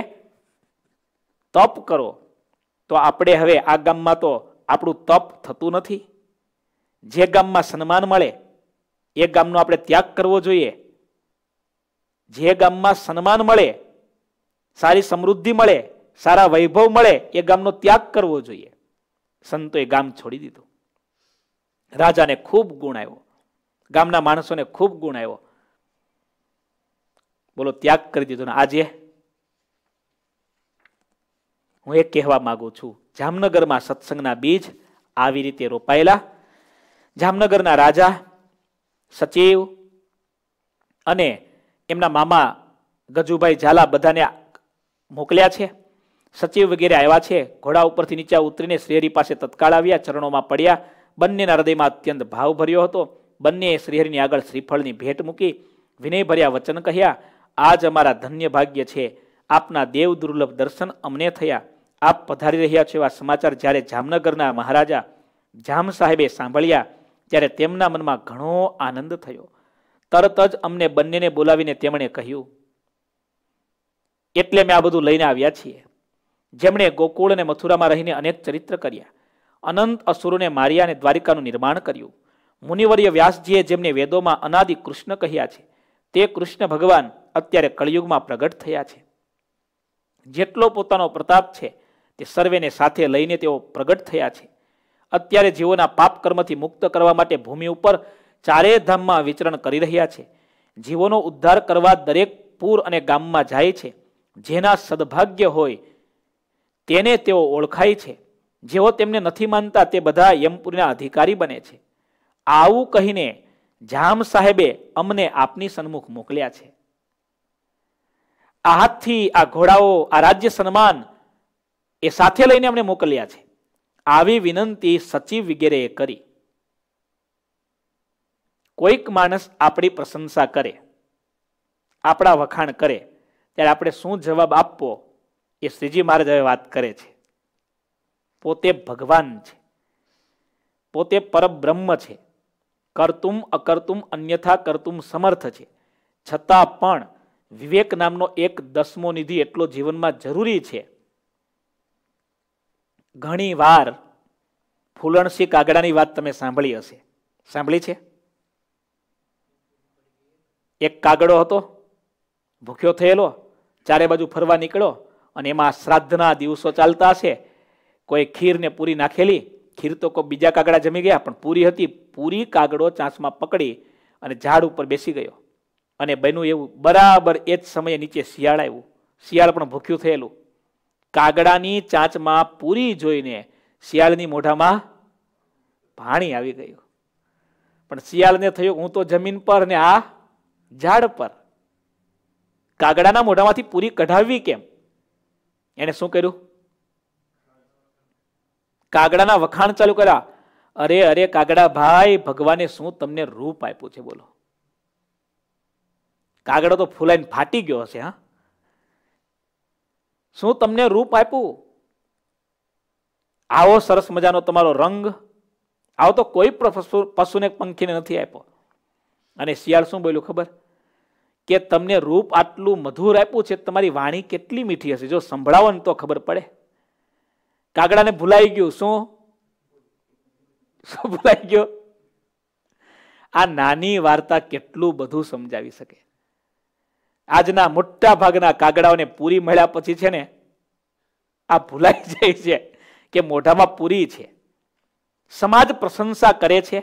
તપ કરો તો આપણે હવે આ ગામમાં તો આપણું તપ થતું નથી જે ગામમાં સન્માન મળે એ ગામનો આપણે ત્યાગ કરવો જોઈએ જે ગામમાં સન્માન મળે સારી સમૃદ્ધિ મળે સારા વૈભવ મળે એ ગામનો ત્યાગ કરવો જોઈએ સંતોએ ગામ છોડી દીધું રાજાને ખૂબ ગુણ આવ્યો ગામના માણસોને ખૂબ ગુણ આવ્યો બોલો ત્યાગ કરી દીધો ને આજે હું એ કહેવા માગું છું જામનગરમાં સત્સંગના બીજ આવી રીતે રોપાયેલા જામનગરના રાજા સચિવ અને એમના મામા ગજુભાઈ ઝાલા બધાને મોકલ્યા છે સચિવ વગેરે આવ્યા છે ઘોડા ઉપરથી નીચે ઉતરીને શ્રીહરી પાસે તત્કાળ આવ્યા ચરણોમાં પડ્યા બંનેના હૃદયમાં અત્યંત ભાવ ભર્યો હતો બંનેએ શ્રીહરિની આગળ શ્રીફળની ભેટ મૂકી વિનયભર્યા વચન કહ્યા આજ અમારા ધન્ય ભાગ્ય છે આપના દેવ દુર્લભ દર્શન અમને થયા આપ પધારી રહ્યા છો એવા સમાચાર જ્યારે જામનગરના મહારાજા જામ સાહેબે સાંભળ્યા ત્યારે તેમના મનમાં ઘણો આનંદ થયો તરત જ અમને બંનેને બોલાવીને તેમણે કહ્યું એટલે મેં આ બધું લઈને આવ્યા છીએ જેમણે ગોકુળ અને મથુરામાં રહીને અનેક ચરિત્ર કર્યા અનંત અસુરોને માર્યા અને દ્વારિકાનું નિર્માણ કર્યું મુનિવર્ય વ્યાસજીએ જેમને વેદોમાં અનાદિ કૃષ્ણ કહ્યા છે તે કૃષ્ણ ભગવાન અત્યારે કળિયુગમાં પ્રગટ થયા છે જેટલો પોતાનો પ્રતાપ છે તે સર્વેને સાથે લઈને તેઓ પ્રગટ થયા છે અત્યારે જીવોના પાપ કર્મથી મુક્ત કરવા માટે ભૂમિ ઉપર ચારેય ધામમાં વિચરણ કરી રહ્યા છે જીવોનો ઉદ્ધાર કરવા દરેક પૂર અને ગામમાં જાય છે જેના સદભાગ્ય હોય તેને તેઓ ઓળખાય છે જેઓ તેમને નથી માનતા તે બધા યમપુરીના અધિકારી બને છે આવું કહીને જામ સાહેબે અમને આપની સન્મુખ મોકલ્યા છે આ હાથથી આ ઘોડાઓ આ રાજ્ય સન્માન એ સાથે લઈને અમને મોકલ્યા છે આવી વિનંતી સચિવ વગેરે કરી કોઈક માણસ આપણી પ્રશંસા કરે આપણા વખાણ કરે ત્યારે આપણે શું જવાબ આપવો એ શ્રીજી મહારાજ હવે વાત કરે છે પોતે ભગવાન છે પોતે પરબ્રહ્મ છે કરતુમ અકર્તુમ અન્યથા કરતુમ સમર્થ છે છતાં પણ વિવેક નામનો એક દસમો નિધિ એટલો જીવનમાં જરૂરી છે ઘણી વાર ફૂલણસી કાગડાની વાત તમે સાંભળી હશે સાંભળી છે એક કાગડો હતો ભૂખ્યો થયેલો ચારે બાજુ ફરવા નીકળ્યો અને એમાં શ્રાદ્ધના દિવસો ચાલતા હશે કોઈ ખીરને પૂરી નાખેલી ખીર તો કોઈ બીજા કાગડા જમી ગયા પણ પૂરી હતી પૂરી કાગડો ચાંચમાં પકડી અને ઝાડ ઉપર બેસી ગયો અને બન્યું એવું બરાબર એ જ સમયે નીચે શિયાળ આવ્યું શિયાળ પણ ભૂખ્યું થયેલું કાગડાની ચાંચમાં પૂરી જોઈને શિયાળની મોઢામાં પાણી આવી ગયું પણ શિયાળને થયું હું તો જમીન પર ને આ ઝાડ પર કાગડાના મોઢામાંથી પૂરી કઢાવવી કેમ એણે શું કર્યું કાગડાના વખાણ ચાલુ કર્યા અરે અરે કાગડા ભાઈ ભગવાને શું તમને રૂપ આપ્યું છે બોલો કાગડો તો ફૂલાઈને ફાટી ગયો હશે હા શું તમને રૂપ આપ્યું આવો સરસ મજાનો તમારો રંગ આવો તો કોઈ પશુને પંખીને નથી આપ્યો અને શિયાળ શું બોલ્યું ખબર કે તમને રૂપ આટલું મધુર આપ્યું છે તમારી વાણી કેટલી મીઠી હશે જો સંભળાવો ને તો ખબર પડે કાગડાને ભૂલાઈ ગયું શું શું ભૂલાઈ ગયો આ નાની વાર્તા કેટલું બધું સમજાવી શકે આજના મોટા ભાગના કાગડાઓને પૂરી મળ્યા પછી છે ને આ ભૂલાઈ જાય છે કે મોઢામાં પૂરી છે સમાજ પ્રશંસા કરે છે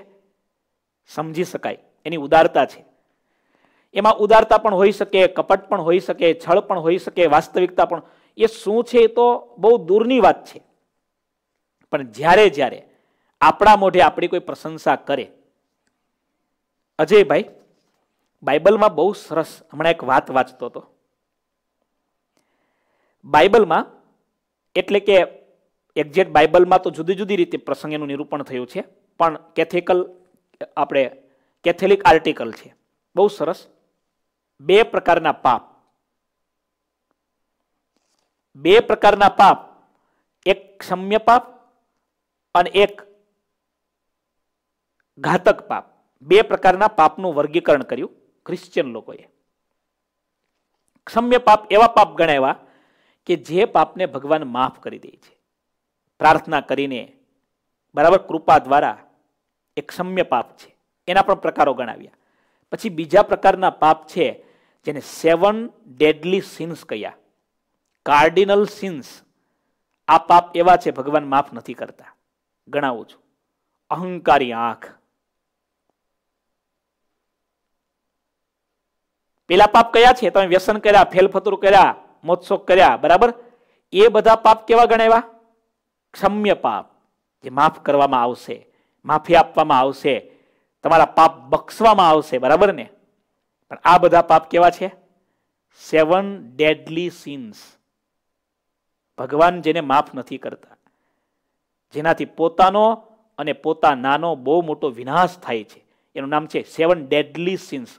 સમજી શકાય એની ઉદારતા છે એમાં ઉદારતા પણ હોઈ શકે કપટ પણ હોઈ શકે છળ પણ હોઈ શકે વાસ્તવિકતા પણ એ શું છે એ તો બહુ દૂરની વાત છે પણ જ્યારે જ્યારે આપણા મોઢે આપણી કોઈ પ્રશંસા કરે અજયભાઈ બાઇબલમાં બહુ સરસ હમણાં એક વાત વાંચતો હતો બાઇબલમાં એટલે કે એક્ઝેક્ટ બાઇબલમાં તો જુદી જુદી રીતે પ્રસંગ એનું નિરૂપણ થયું છે પણ કેથેકલ આપણે કેથેલિક આર્ટિકલ છે બહુ સરસ બે પ્રકારના પાપ બે પ્રકારના પાપ એક ક્ષમ્ય પાપ અને એક ઘાતક પાપ બે પ્રકારના પાપનું વર્ગીકરણ કર્યું ક્રિશ્ચિયન લોકોએ ક્ષમ્ય પાપ એવા પાપ ગણાવ્યા કે જે પાપને ભગવાન માફ કરી દે છે પ્રાર્થના કરીને બરાબર કૃપા દ્વારા એક ક્ષમ્ય પાપ છે એના પણ પ્રકારો ગણાવ્યા પછી બીજા પ્રકારના પાપ છે જેને સેવન ડેડલી સિન્સ કહ્યા કાર્ડિનલ સિન્સ આ પાપ એવા છે ભગવાન માફ નથી કરતા ગણાવું છું અહંકારી આંખ પેલા પાપ કયા છે તમે વ્યસન કર્યા ફેલફતુર કર્યા મોત્સોક કર્યા બરાબર એ બધા પાપ કેવા ગણાવ્યા ક્ષમ્ય પાપ જે માફ કરવામાં આવશે માફી આપવામાં આવશે તમારા પાપ બક્ષવામાં આવશે બરાબર ને પણ આ બધા પાપ કેવા છે સેવન ડેડલી સીન્સ ભગવાન જેને માફ નથી કરતા જેનાથી પોતાનો અને પોતાનાનો બહુ મોટો વિનાશ થાય છે એનું નામ છે સેવન ડેડલી સિન્સ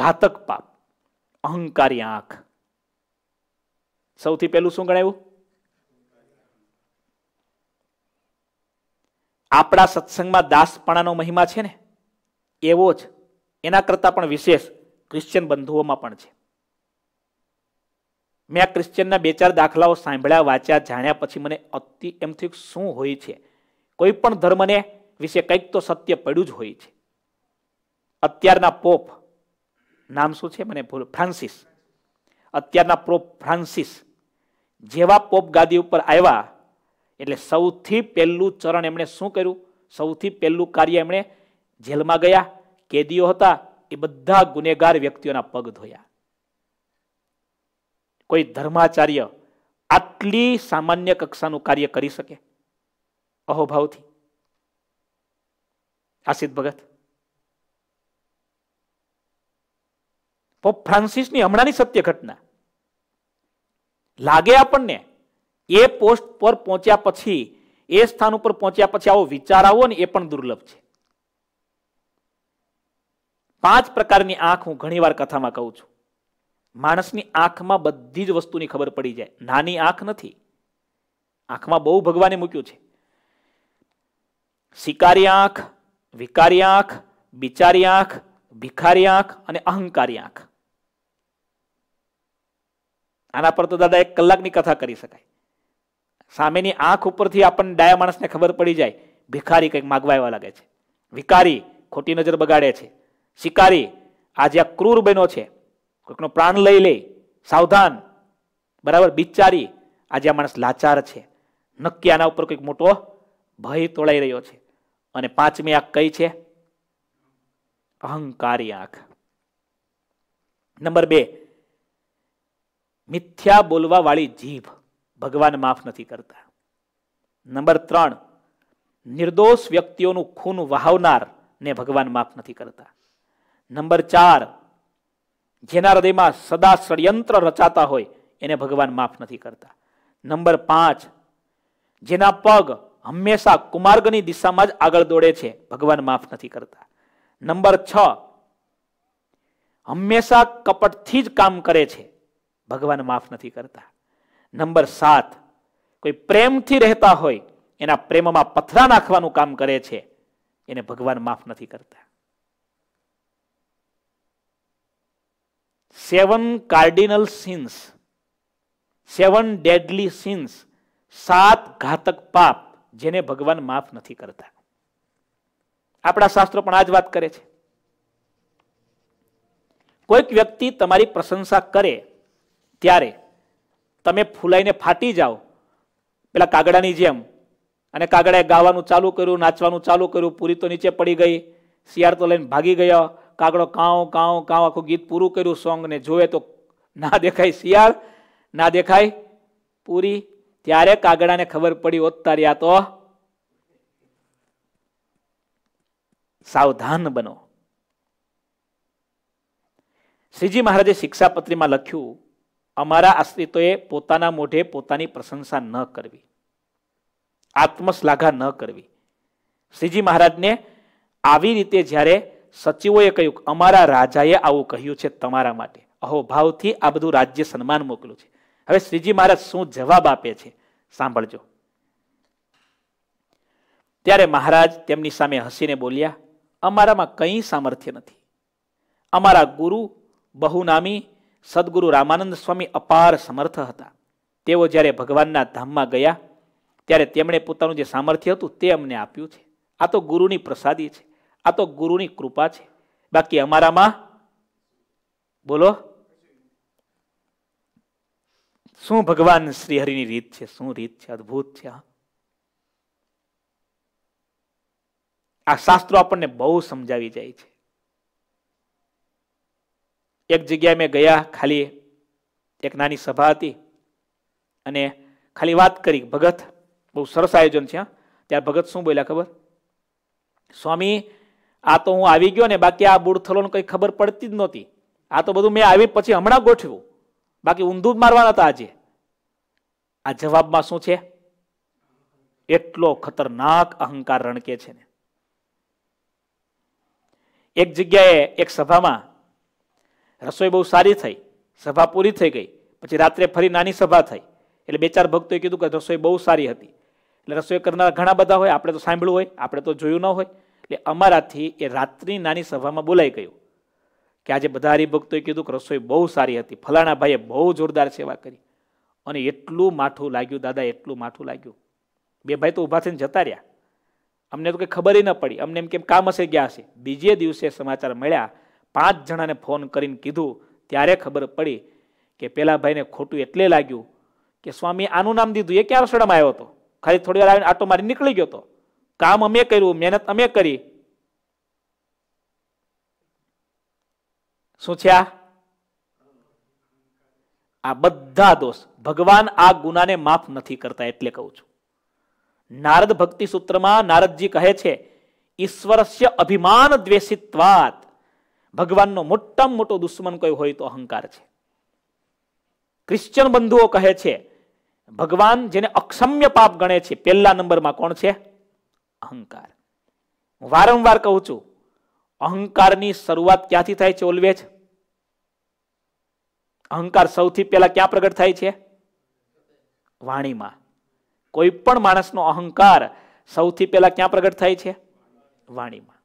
ઘાતક પાપ અહંકારી આંખ સૌથી પહેલું શું ગણાયું આપણા સત્સંગમાં દાસપણાનો મહિમા છે ને એવો જ એના કરતાં પણ વિશેષ ક્રિશ્ચિયન બંધુઓમાં પણ છે મેં આ ક્રિશ્ચિયનના બે ચાર દાખલાઓ સાંભળ્યા વાંચ્યા જાણ્યા પછી મને અતિ એમ થયું શું હોય છે કોઈ પણ ધર્મને વિશે કંઈક તો સત્ય પડ્યું જ હોય છે અત્યારના પોપ નામ શું છે મને ભૂલ ફ્રાન્સિસ અત્યારના પોપ ફ્રાન્સિસ જેવા પોપ ગાદી ઉપર આવ્યા એટલે સૌથી પહેલું ચરણ એમણે શું કર્યું સૌથી પહેલું કાર્ય એમણે જેલમાં ગયા કેદીઓ હતા એ બધા ગુનેગાર વ્યક્તિઓના પગ ધોયા કોઈ ધર્માચાર્ય આટલી સામાન્ય કક્ષાનું કાર્ય કરી શકે અહોભાવથી આસિદ ભગત પોપ ફ્રાન્સિસની હમણાંની સત્ય ઘટના લાગે આપણને એ પોસ્ટ પર પહોંચ્યા પછી એ સ્થાન ઉપર પહોંચ્યા પછી આવો વિચાર આવો ને એ પણ દુર્લભ છે પાંચ પ્રકારની આંખ હું ઘણીવાર કથામાં કહું છું માણસની આંખમાં બધી જ વસ્તુની ખબર પડી જાય નાની આંખ નથી આંખમાં બહુ ભગવાને મૂક્યું છે શિકારી આંખ વિકારી આંખ બિચારી આંખ ભિખારી આંખ અને અહંકારી આંખ આના પર તો દાદા એક કલાકની કથા કરી શકાય સામેની આંખ ઉપરથી આપણને ડાયા માણસને ખબર પડી જાય ભિખારી કંઈક માગવા એવા લાગે છે વિકારી ખોટી નજર બગાડે છે શિકારી આજે આ ક્રૂર બન્યો છે કોઈકનો પ્રાણ લઈ લે સાવધાન બરાબર બિચારી આજે આ માણસ લાચાર છે નક્કી આના ઉપર કોઈક મોટો ભય તોળાઈ રહ્યો છે અને પાંચમી આંખ કઈ છે અહંકારી આંખ નંબર બે મિથ્યા બોલવા વાળી જીભ ભગવાન માફ નથી કરતા નંબર ત્રણ નિર્દોષ વ્યક્તિઓનું ખૂન વહાવનાર ને ભગવાન માફ નથી કરતા નંબર ચાર જેના હૃદયમાં સદા ષડયંત્ર રચાતા હોય એને ભગવાન માફ નથી કરતા નંબર પાંચ જેના પગ હંમેશા કુમાર્ગની દિશામાં જ આગળ દોડે છે ભગવાન માફ નથી કરતા નંબર છ હંમેશા કપટથી જ કામ કરે છે ભગવાન માફ નથી કરતા નંબર સાત કોઈ પ્રેમથી રહેતા હોય એના પ્રેમમાં પથરા નાખવાનું કામ કરે છે એને ભગવાન માફ નથી કરતા seven cardinal sins seven deadly sins સાત ઘાતક પાપ જેને ભગવાન માફ નથી કરતા આપણા શાસ્ત્રો પણ આ જ વાત કરે છે કોઈક વ્યક્તિ તમારી પ્રશંસા કરે ત્યારે તમે ફૂલાઈને ફાટી જાઓ પેલા કાગડાની જેમ અને કાગડાએ ગાવાનું ચાલુ કર્યું નાચવાનું ચાલુ કર્યું પૂરી તો નીચે પડી ગઈ શિયાળ તો લઈને ભાગી ગયા કાગડો કાઉ કાઉ કાઉ આખું ગીત પૂરું કર્યું સોંગ ને જોવે તો ના દેખાય શિયાળ ના દેખાય પૂરી ત્યારે કાગડાને ખબર પડી હોત તો સાવધાન બનો શ્રીજી મહારાજે શિક્ષાપત્રીમાં લખ્યું અમારા આશ્રિતોએ પોતાના મોઢે પોતાની પ્રશંસા ન કરવી આત્મશ્લાઘા ન કરવી શ્રીજી મહારાજને આવી રીતે જ્યારે સચિવોએ કહ્યું અમારા રાજાએ આવું કહ્યું છે તમારા માટે અહોભાવથી આ બધું રાજ્ય સન્માન મોકલ્યું છે હવે શ્રીજી મહારાજ શું જવાબ આપે છે સાંભળજો ત્યારે મહારાજ તેમની સામે હસીને બોલ્યા અમારામાં કંઈ સામર્થ્ય નથી અમારા ગુરુ બહુનામી સદગુરુ રામાનંદ સ્વામી અપાર સમર્થ હતા તેઓ જ્યારે ભગવાનના ધામમાં ગયા ત્યારે તેમણે પોતાનું જે સામર્થ્ય હતું તે અમને આપ્યું છે આ તો ગુરુની પ્રસાદી છે આ તો ગુરુની કૃપા છે બાકી અમારામાં બોલો શું ભગવાન શ્રીહરિની રીત છે શું રીત છે અદભુત છે આ શાસ્ત્રો આપણને બહુ સમજાવી જાય છે એક જગ્યાએ મેં ગયા ખાલી એક નાની સભા હતી અને ખાલી વાત કરી ભગત બહુ સરસ આયોજન છે ત્યાં ભગત શું બોલ્યા ખબર સ્વામી આ તો હું આવી ગયો ને બાકી આ બુડથલોને કંઈ ખબર પડતી જ નહોતી આ તો બધું મેં આવી પછી હમણાં ગોઠવ્યું બાકી ઊંધું જ મારવાના હતા આજે આ જવાબમાં શું છે એટલો ખતરનાક અહંકાર રણકે છે ને એક જગ્યાએ એક સભામાં રસોઈ બહુ સારી થઈ સભા પૂરી થઈ ગઈ પછી રાત્રે ફરી નાની સભા થઈ એટલે બે ચાર ભક્તોએ કીધું કે રસોઈ બહુ સારી હતી એટલે રસોઈ કરનારા ઘણા બધા હોય આપણે તો સાંભળ્યું હોય આપણે તો જોયું ન હોય એટલે અમારાથી એ રાત્રિ નાની સભામાં બોલાઈ ગયું કે આજે બધા હરિભક્તોએ કીધું કે રસોઈ બહુ સારી હતી ફલાણા ભાઈએ બહુ જોરદાર સેવા કરી અને એટલું માઠું લાગ્યું દાદા એટલું માઠું લાગ્યું બે ભાઈ તો ઊભા થઈને જતા રહ્યા અમને તો કંઈ ખબર ન પડી અમને એમ કેમ કામ હશે ગયા હશે બીજે દિવસે સમાચાર મળ્યા પાંચ જણાને ફોન કરીને કીધું ત્યારે ખબર પડી કે પેલા ભાઈને ખોટું એટલે લાગ્યું કે સ્વામી આનું નામ દીધું એ ક્યાં રસોડામાં આવ્યો હતો ખાલી થોડી વાર આવીને આટો મારી નીકળી ગયો હતો કામ અમે કર્યું મહેનત અમે કરી શું છે આ બધા દોષ ભગવાન આ ગુનાને માફ નથી કરતા એટલે કહું છું નારદ ભક્તિ સૂત્રમાં નારદજી કહે છે ઈશ્વરસ્ય અભિમાન દ્વેષિત્વાત ભગવાનનો મોટામાં મોટો દુશ્મન કોઈ હોય તો અહંકાર છે ક્રિશ્ચન બંધુઓ કહે છે ભગવાન જેને અક્ષમ્ય પાપ ગણે છે પહેલા નંબરમાં કોણ છે અહંકાર હું વારંવાર કહું છું અહંકારની શરૂઆત ક્યાંથી થાય છે ઓલવેજ અહંકાર સૌથી પહેલા ક્યાં પ્રગટ થાય છે વાણીમાં કોઈ પણ માણસનો અહંકાર સૌથી પહેલા ક્યાં પ્રગટ થાય છે વાણીમાં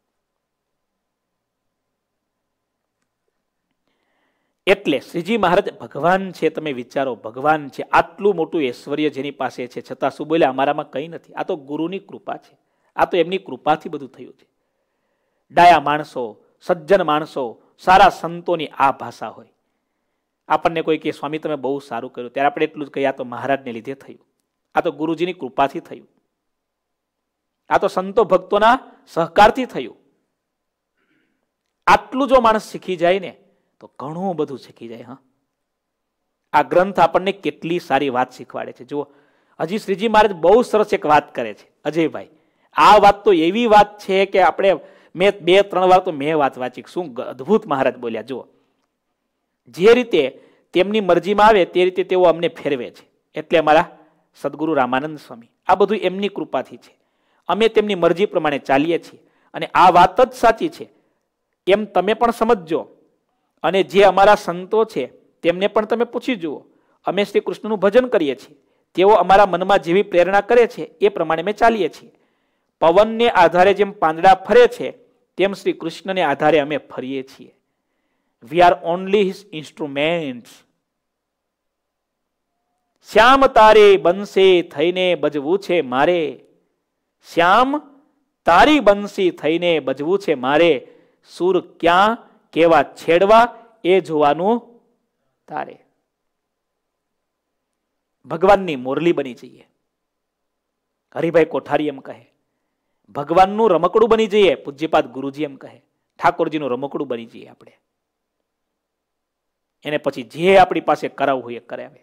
એટલે શ્રીજી મહારાજ ભગવાન છે તમે વિચારો ભગવાન છે આટલું મોટું ઐશ્વર્ય જેની પાસે છે છતાં શું બોલ્યા અમારામાં કંઈ નથી આ તો ગુરુની કૃપા છે આ તો એમની કૃપાથી બધું થયું છે ડાયા માણસો સજ્જન માણસો સારા સંતોની આ ભાષા હોય આપણને કોઈ કે સ્વામી તમે બહુ સારું કર્યું ત્યારે આપણે એટલું જ કહીએ આ તો મહારાજને લીધે થયું આ તો ગુરુજીની કૃપાથી થયું આ તો સંતો ભક્તોના સહકારથી થયું આટલું જો માણસ શીખી જાય ને તો ઘણું બધું શીખી જાય હા આ ગ્રંથ આપણને કેટલી સારી વાત શીખવાડે છે જુઓ હજી શ્રીજી મહારાજ બહુ સરસ એક વાત કરે છે અજયભાઈ આ વાત તો એવી વાત છે કે આપણે મેં બે ત્રણ વાર તો મેં વાત વાંચી શું અદ્ભુત મહારાજ બોલ્યા જુઓ જે રીતે તેમની મરજીમાં આવે તે રીતે તેઓ અમને ફેરવે છે એટલે અમારા સદગુરુ રામાનંદ સ્વામી આ બધું એમની કૃપાથી છે અમે તેમની મરજી પ્રમાણે ચાલીએ છીએ અને આ વાત જ સાચી છે એમ તમે પણ સમજજો અને જે અમારા સંતો છે તેમને પણ તમે પૂછી જુઓ અમે શ્રી કૃષ્ણનું ભજન કરીએ છીએ તેઓ અમારા મનમાં જેવી પ્રેરણા કરે છે એ પ્રમાણે અમે ચાલીએ છીએ પવનને આધારે જેમ પાંદડા ફરે છે તેમ શ્રી કૃષ્ણને આધારે અમે ફરીએ છીએ we are only his instrument Shyam તારે બનશે થઈને બજવું છે મારે શ્યામ તારી બંસી થઈને બજવું છે મારે સુર ક્યાં કેવા છેડવા એ જોવાનું તારે ભગવાનની મોરલી બની જઈએ હરિભાઈ કોઠારી એમ કહે ભગવાનનું રમકડું બની જઈએ પૂજ્યપાદ ગુરુજી એમ કહે ઠાકોરજીનું રમકડું બની જઈએ આપણે એને પછી જે આપણી પાસે કરાવવું હોય એ કરાવે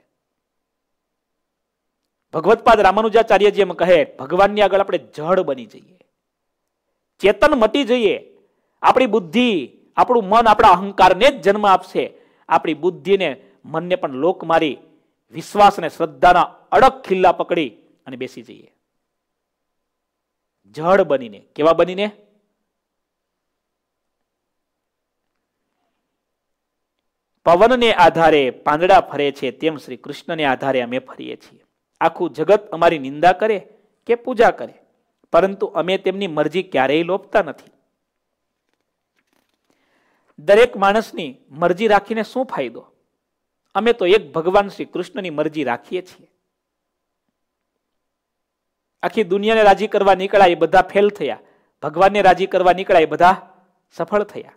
ભગવતપાદ રામાનુજાચાર્યજી એમ કહે ભગવાનની આગળ આપણે જળ બની જઈએ ચેતન મટી જઈએ આપણી બુદ્ધિ આપણું મન આપણા અહંકારને જ જન્મ આપશે આપણી બુદ્ધિને મનને પણ લોક મારી વિશ્વાસ અને શ્રદ્ધાના અડક ખિલ્લા પકડી અને બેસી જઈએ જળ બનીને કેવા બનીને પવનને આધારે પાંદડા ફરે છે તેમ શ્રી કૃષ્ણને આધારે અમે ફરીએ છીએ આખું જગત અમારી નિંદા કરે કે પૂજા કરે પરંતુ અમે તેમની મરજી ક્યારેય લોપતા નથી દરેક માણસની મરજી રાખીને શું ફાયદો અમે તો એક ભગવાન શ્રી કૃષ્ણની મરજી રાખીએ છીએ આખી દુનિયાને રાજી કરવા નીકળાય બધા ફેલ થયા ભગવાનને રાજી કરવા નીકળાય બધા સફળ થયા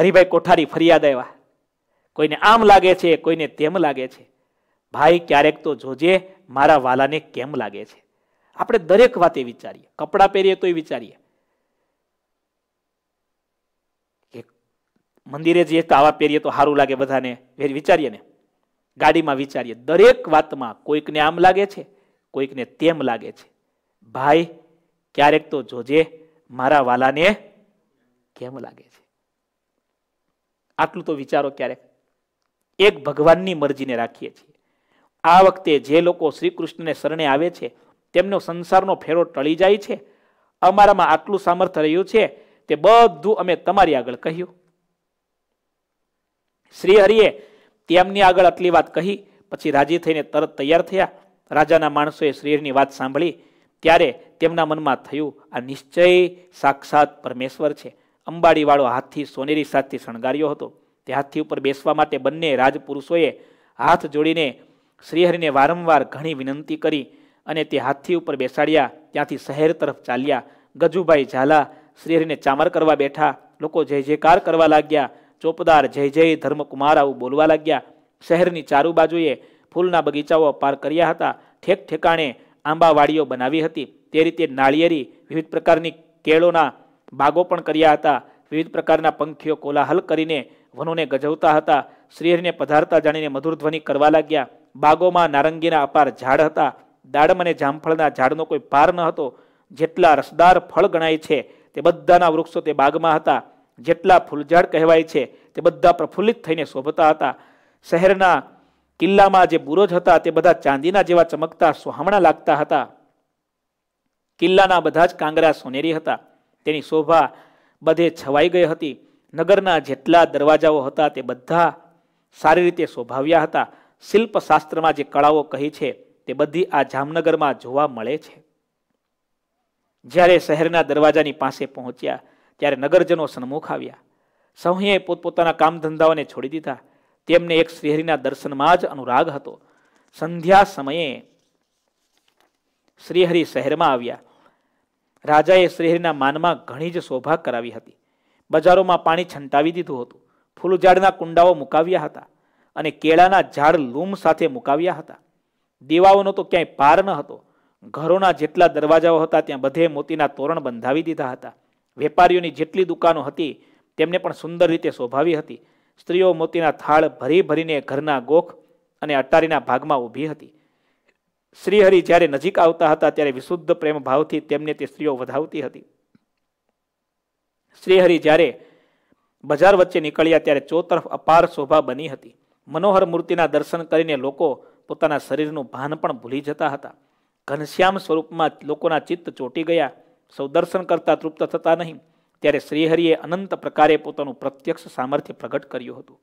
હરિભાઈ કોઠારી ફરિયાદ આવ્યા કોઈને આમ લાગે છે કોઈને તેમ લાગે છે ભાઈ ક્યારેક તો જોજે મારા વાલાને કેમ લાગે છે આપણે દરેક વાતે વિચારીએ કપડાં પહેરીએ તોય વિચારીએ મંદિરે જઈએ તો આવા પહેરીએ તો સારું લાગે બધાને વિચારીએ ને ગાડીમાં વિચારીએ દરેક વાતમાં કોઈકને આમ લાગે છે કોઈકને તેમ લાગે છે ભાઈ ક્યારેક તો જોજે મારા વાલાને કેમ લાગે છે આટલું તો વિચારો ક્યારેક એક ભગવાનની મરજીને રાખીએ છીએ આ વખતે જે લોકો શ્રી કૃષ્ણને શરણે આવે છે તેમનો સંસારનો ફેરો ટળી જાય છે અમારામાં આટલું સામર્થ્ય રહ્યું છે તે બધું અમે તમારી આગળ કહ્યું શ્રી હરિએ તેમની આગળ આટલી વાત કહી પછી રાજી થઈને તરત તૈયાર થયા રાજાના માણસોએ શ્રીહરિની વાત સાંભળી ત્યારે તેમના મનમાં થયું આ નિશ્ચય સાક્ષાત પરમેશ્વર છે અંબાડીવાળો હાથથી સોનેરી સાથથી શણગાર્યો હતો તે હાથી ઉપર બેસવા માટે બંને રાજપુરુષોએ હાથ જોડીને શ્રીહરિને વારંવાર ઘણી વિનંતી કરી અને તે હાથી ઉપર બેસાડ્યા ત્યાંથી શહેર તરફ ચાલ્યા ગજુભાઈ ઝાલા શ્રીહરિને ચામર કરવા બેઠા લોકો જય જયકાર કરવા લાગ્યા ચોપદાર જય જય ધર્મકુમાર આવું બોલવા લાગ્યા શહેરની ચારું બાજુએ ફૂલના બગીચાઓ પાર કર્યા હતા ઠેક ઠેકાણે આંબાવાડીઓ બનાવી હતી તે રીતે નાળિયેરી વિવિધ પ્રકારની કેળોના બાગો પણ કર્યા હતા વિવિધ પ્રકારના પંખીઓ કોલાહલ કરીને વનોને ગજવતા હતા શ્રીહરિને પધારતા જાણીને મધુર ધ્વનિ કરવા લાગ્યા બાગોમાં નારંગીના અપાર ઝાડ હતા દાડમ અને જામફળના ઝાડનો કોઈ પાર ન હતો જેટલા રસદાર ફળ ગણાય છે તે બધાના વૃક્ષો તે બાગમાં હતા જેટલા ફૂલઝાડ કહેવાય છે તે બધા પ્રફુલ્લિત થઈને શોભતા હતા શહેરના કિલ્લામાં જે બુરોજ હતા તે બધા ચાંદીના જેવા ચમકતા સોહામણા લાગતા હતા કિલ્લાના બધા જ કાંગરા સોનેરી હતા તેની શોભા બધે છવાઈ ગઈ હતી નગરના જેટલા દરવાજાઓ હતા તે બધા સારી રીતે શોભાવ્યા હતા શિલ્પશાસ્ત્રમાં જે કળાઓ કહી છે તે બધી આ જામનગરમાં જોવા મળે છે જ્યારે શહેરના દરવાજાની પાસે પહોંચ્યા ત્યારે નગરજનો સન્મુખ આવ્યા સૌએ પોતપોતાના કામધંધાઓને છોડી દીધા તેમને એક શ્રીહરિના દર્શનમાં જ અનુરાગ હતો સંધ્યા સમયે શ્રીહરિ શહેરમાં આવ્યા રાજાએ શ્રીહરિના માનમાં ઘણી જ શોભા કરાવી હતી બજારોમાં પાણી છંટાવી દીધું હતું ફૂલઝાડના કુંડાઓ મુકાવ્યા હતા અને કેળાના ઝાડ લૂમ સાથે મુકાવ્યા હતા દીવાઓનો તો ક્યાંય પાર ન હતો ઘરોના જેટલા દરવાજાઓ હતા ત્યાં બધે મોતીના તોરણ બંધાવી દીધા હતા વેપારીઓની જેટલી દુકાનો હતી તેમને પણ સુંદર રીતે શોભાવી હતી સ્ત્રીઓ મોતીના થાળ ભરી ભરીને ઘરના ગોખ અને અટારીના ભાગમાં ઊભી હતી શ્રીહરિ જ્યારે નજીક આવતા હતા ત્યારે વિશુદ્ધ પ્રેમ ભાવથી તેમને તે સ્ત્રીઓ વધાવતી હતી શ્રીહરિ જ્યારે બજાર વચ્ચે નીકળ્યા ત્યારે ચોતરફ અપાર શોભા બની હતી મનોહર મૂર્તિના દર્શન કરીને લોકો પોતાના શરીરનું ભાન પણ ભૂલી જતા હતા ઘનશ્યામ સ્વરૂપમાં લોકોના ચિત્ત ચોંટી ગયા સૌ દર્શન કરતા તૃપ્ત થતા નહીં ત્યારે શ્રીહરિએ અનંત પ્રકારે પોતાનું પ્રત્યક્ષ સામર્થ્ય પ્રગટ કર્યું હતું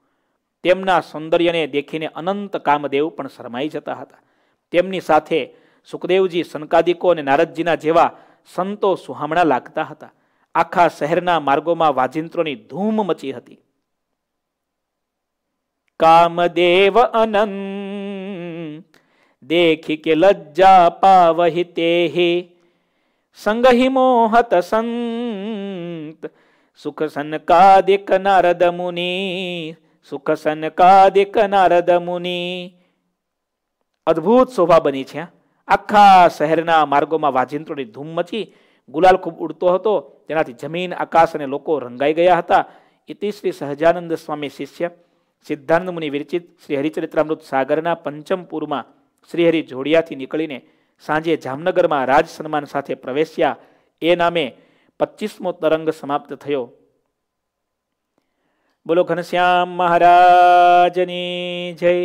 તેમના સૌંદર્યને દેખીને અનંત કામદેવ પણ શરમાઈ જતા હતા તેમની સાથે સુખદેવજી સનકાદિકો અને નારદજીના જેવા સંતો સુહામણા લાગતા હતા આખા શહેરના માર્ગોમાં વાજિંત્રોની ધૂમ મચી હતી કામદેવ અનંત દેખી કે લજ્જા પાવહી તેહી સંગહી મોહત સંગ સંત સુખ સનકાદિક નારદ મુનિ સુખ સનકાદિક નારદ મુનિ અદ્ભુત શોભા બની છે આખા શહેરના માર્ગોમાં વાજિંત્રોની ધૂમ મચી ગુલાલ ખૂબ ઉડતો હતો તેનાથી જમીન આકાશ અને લોકો રંગાઈ ગયા હતા ઇતિ શ્રી સહજાનંદ સ્વામી શિષ્ય સિદ્ધાનંદ મુનિ વિરચિત શ્રી હરિચરિત્રામૃત સાગરના પંચમપુરમાં શ્રીહરિ જોડિયાથી નીકળીને સાંજે જામનગરમાં રાજ સન્માન સાથે પ્રવેશ્યા એ નામે પચીસમો તરંગ સમાપ્ત થયો બોલો ઘનશ્યામ મહારાજની જય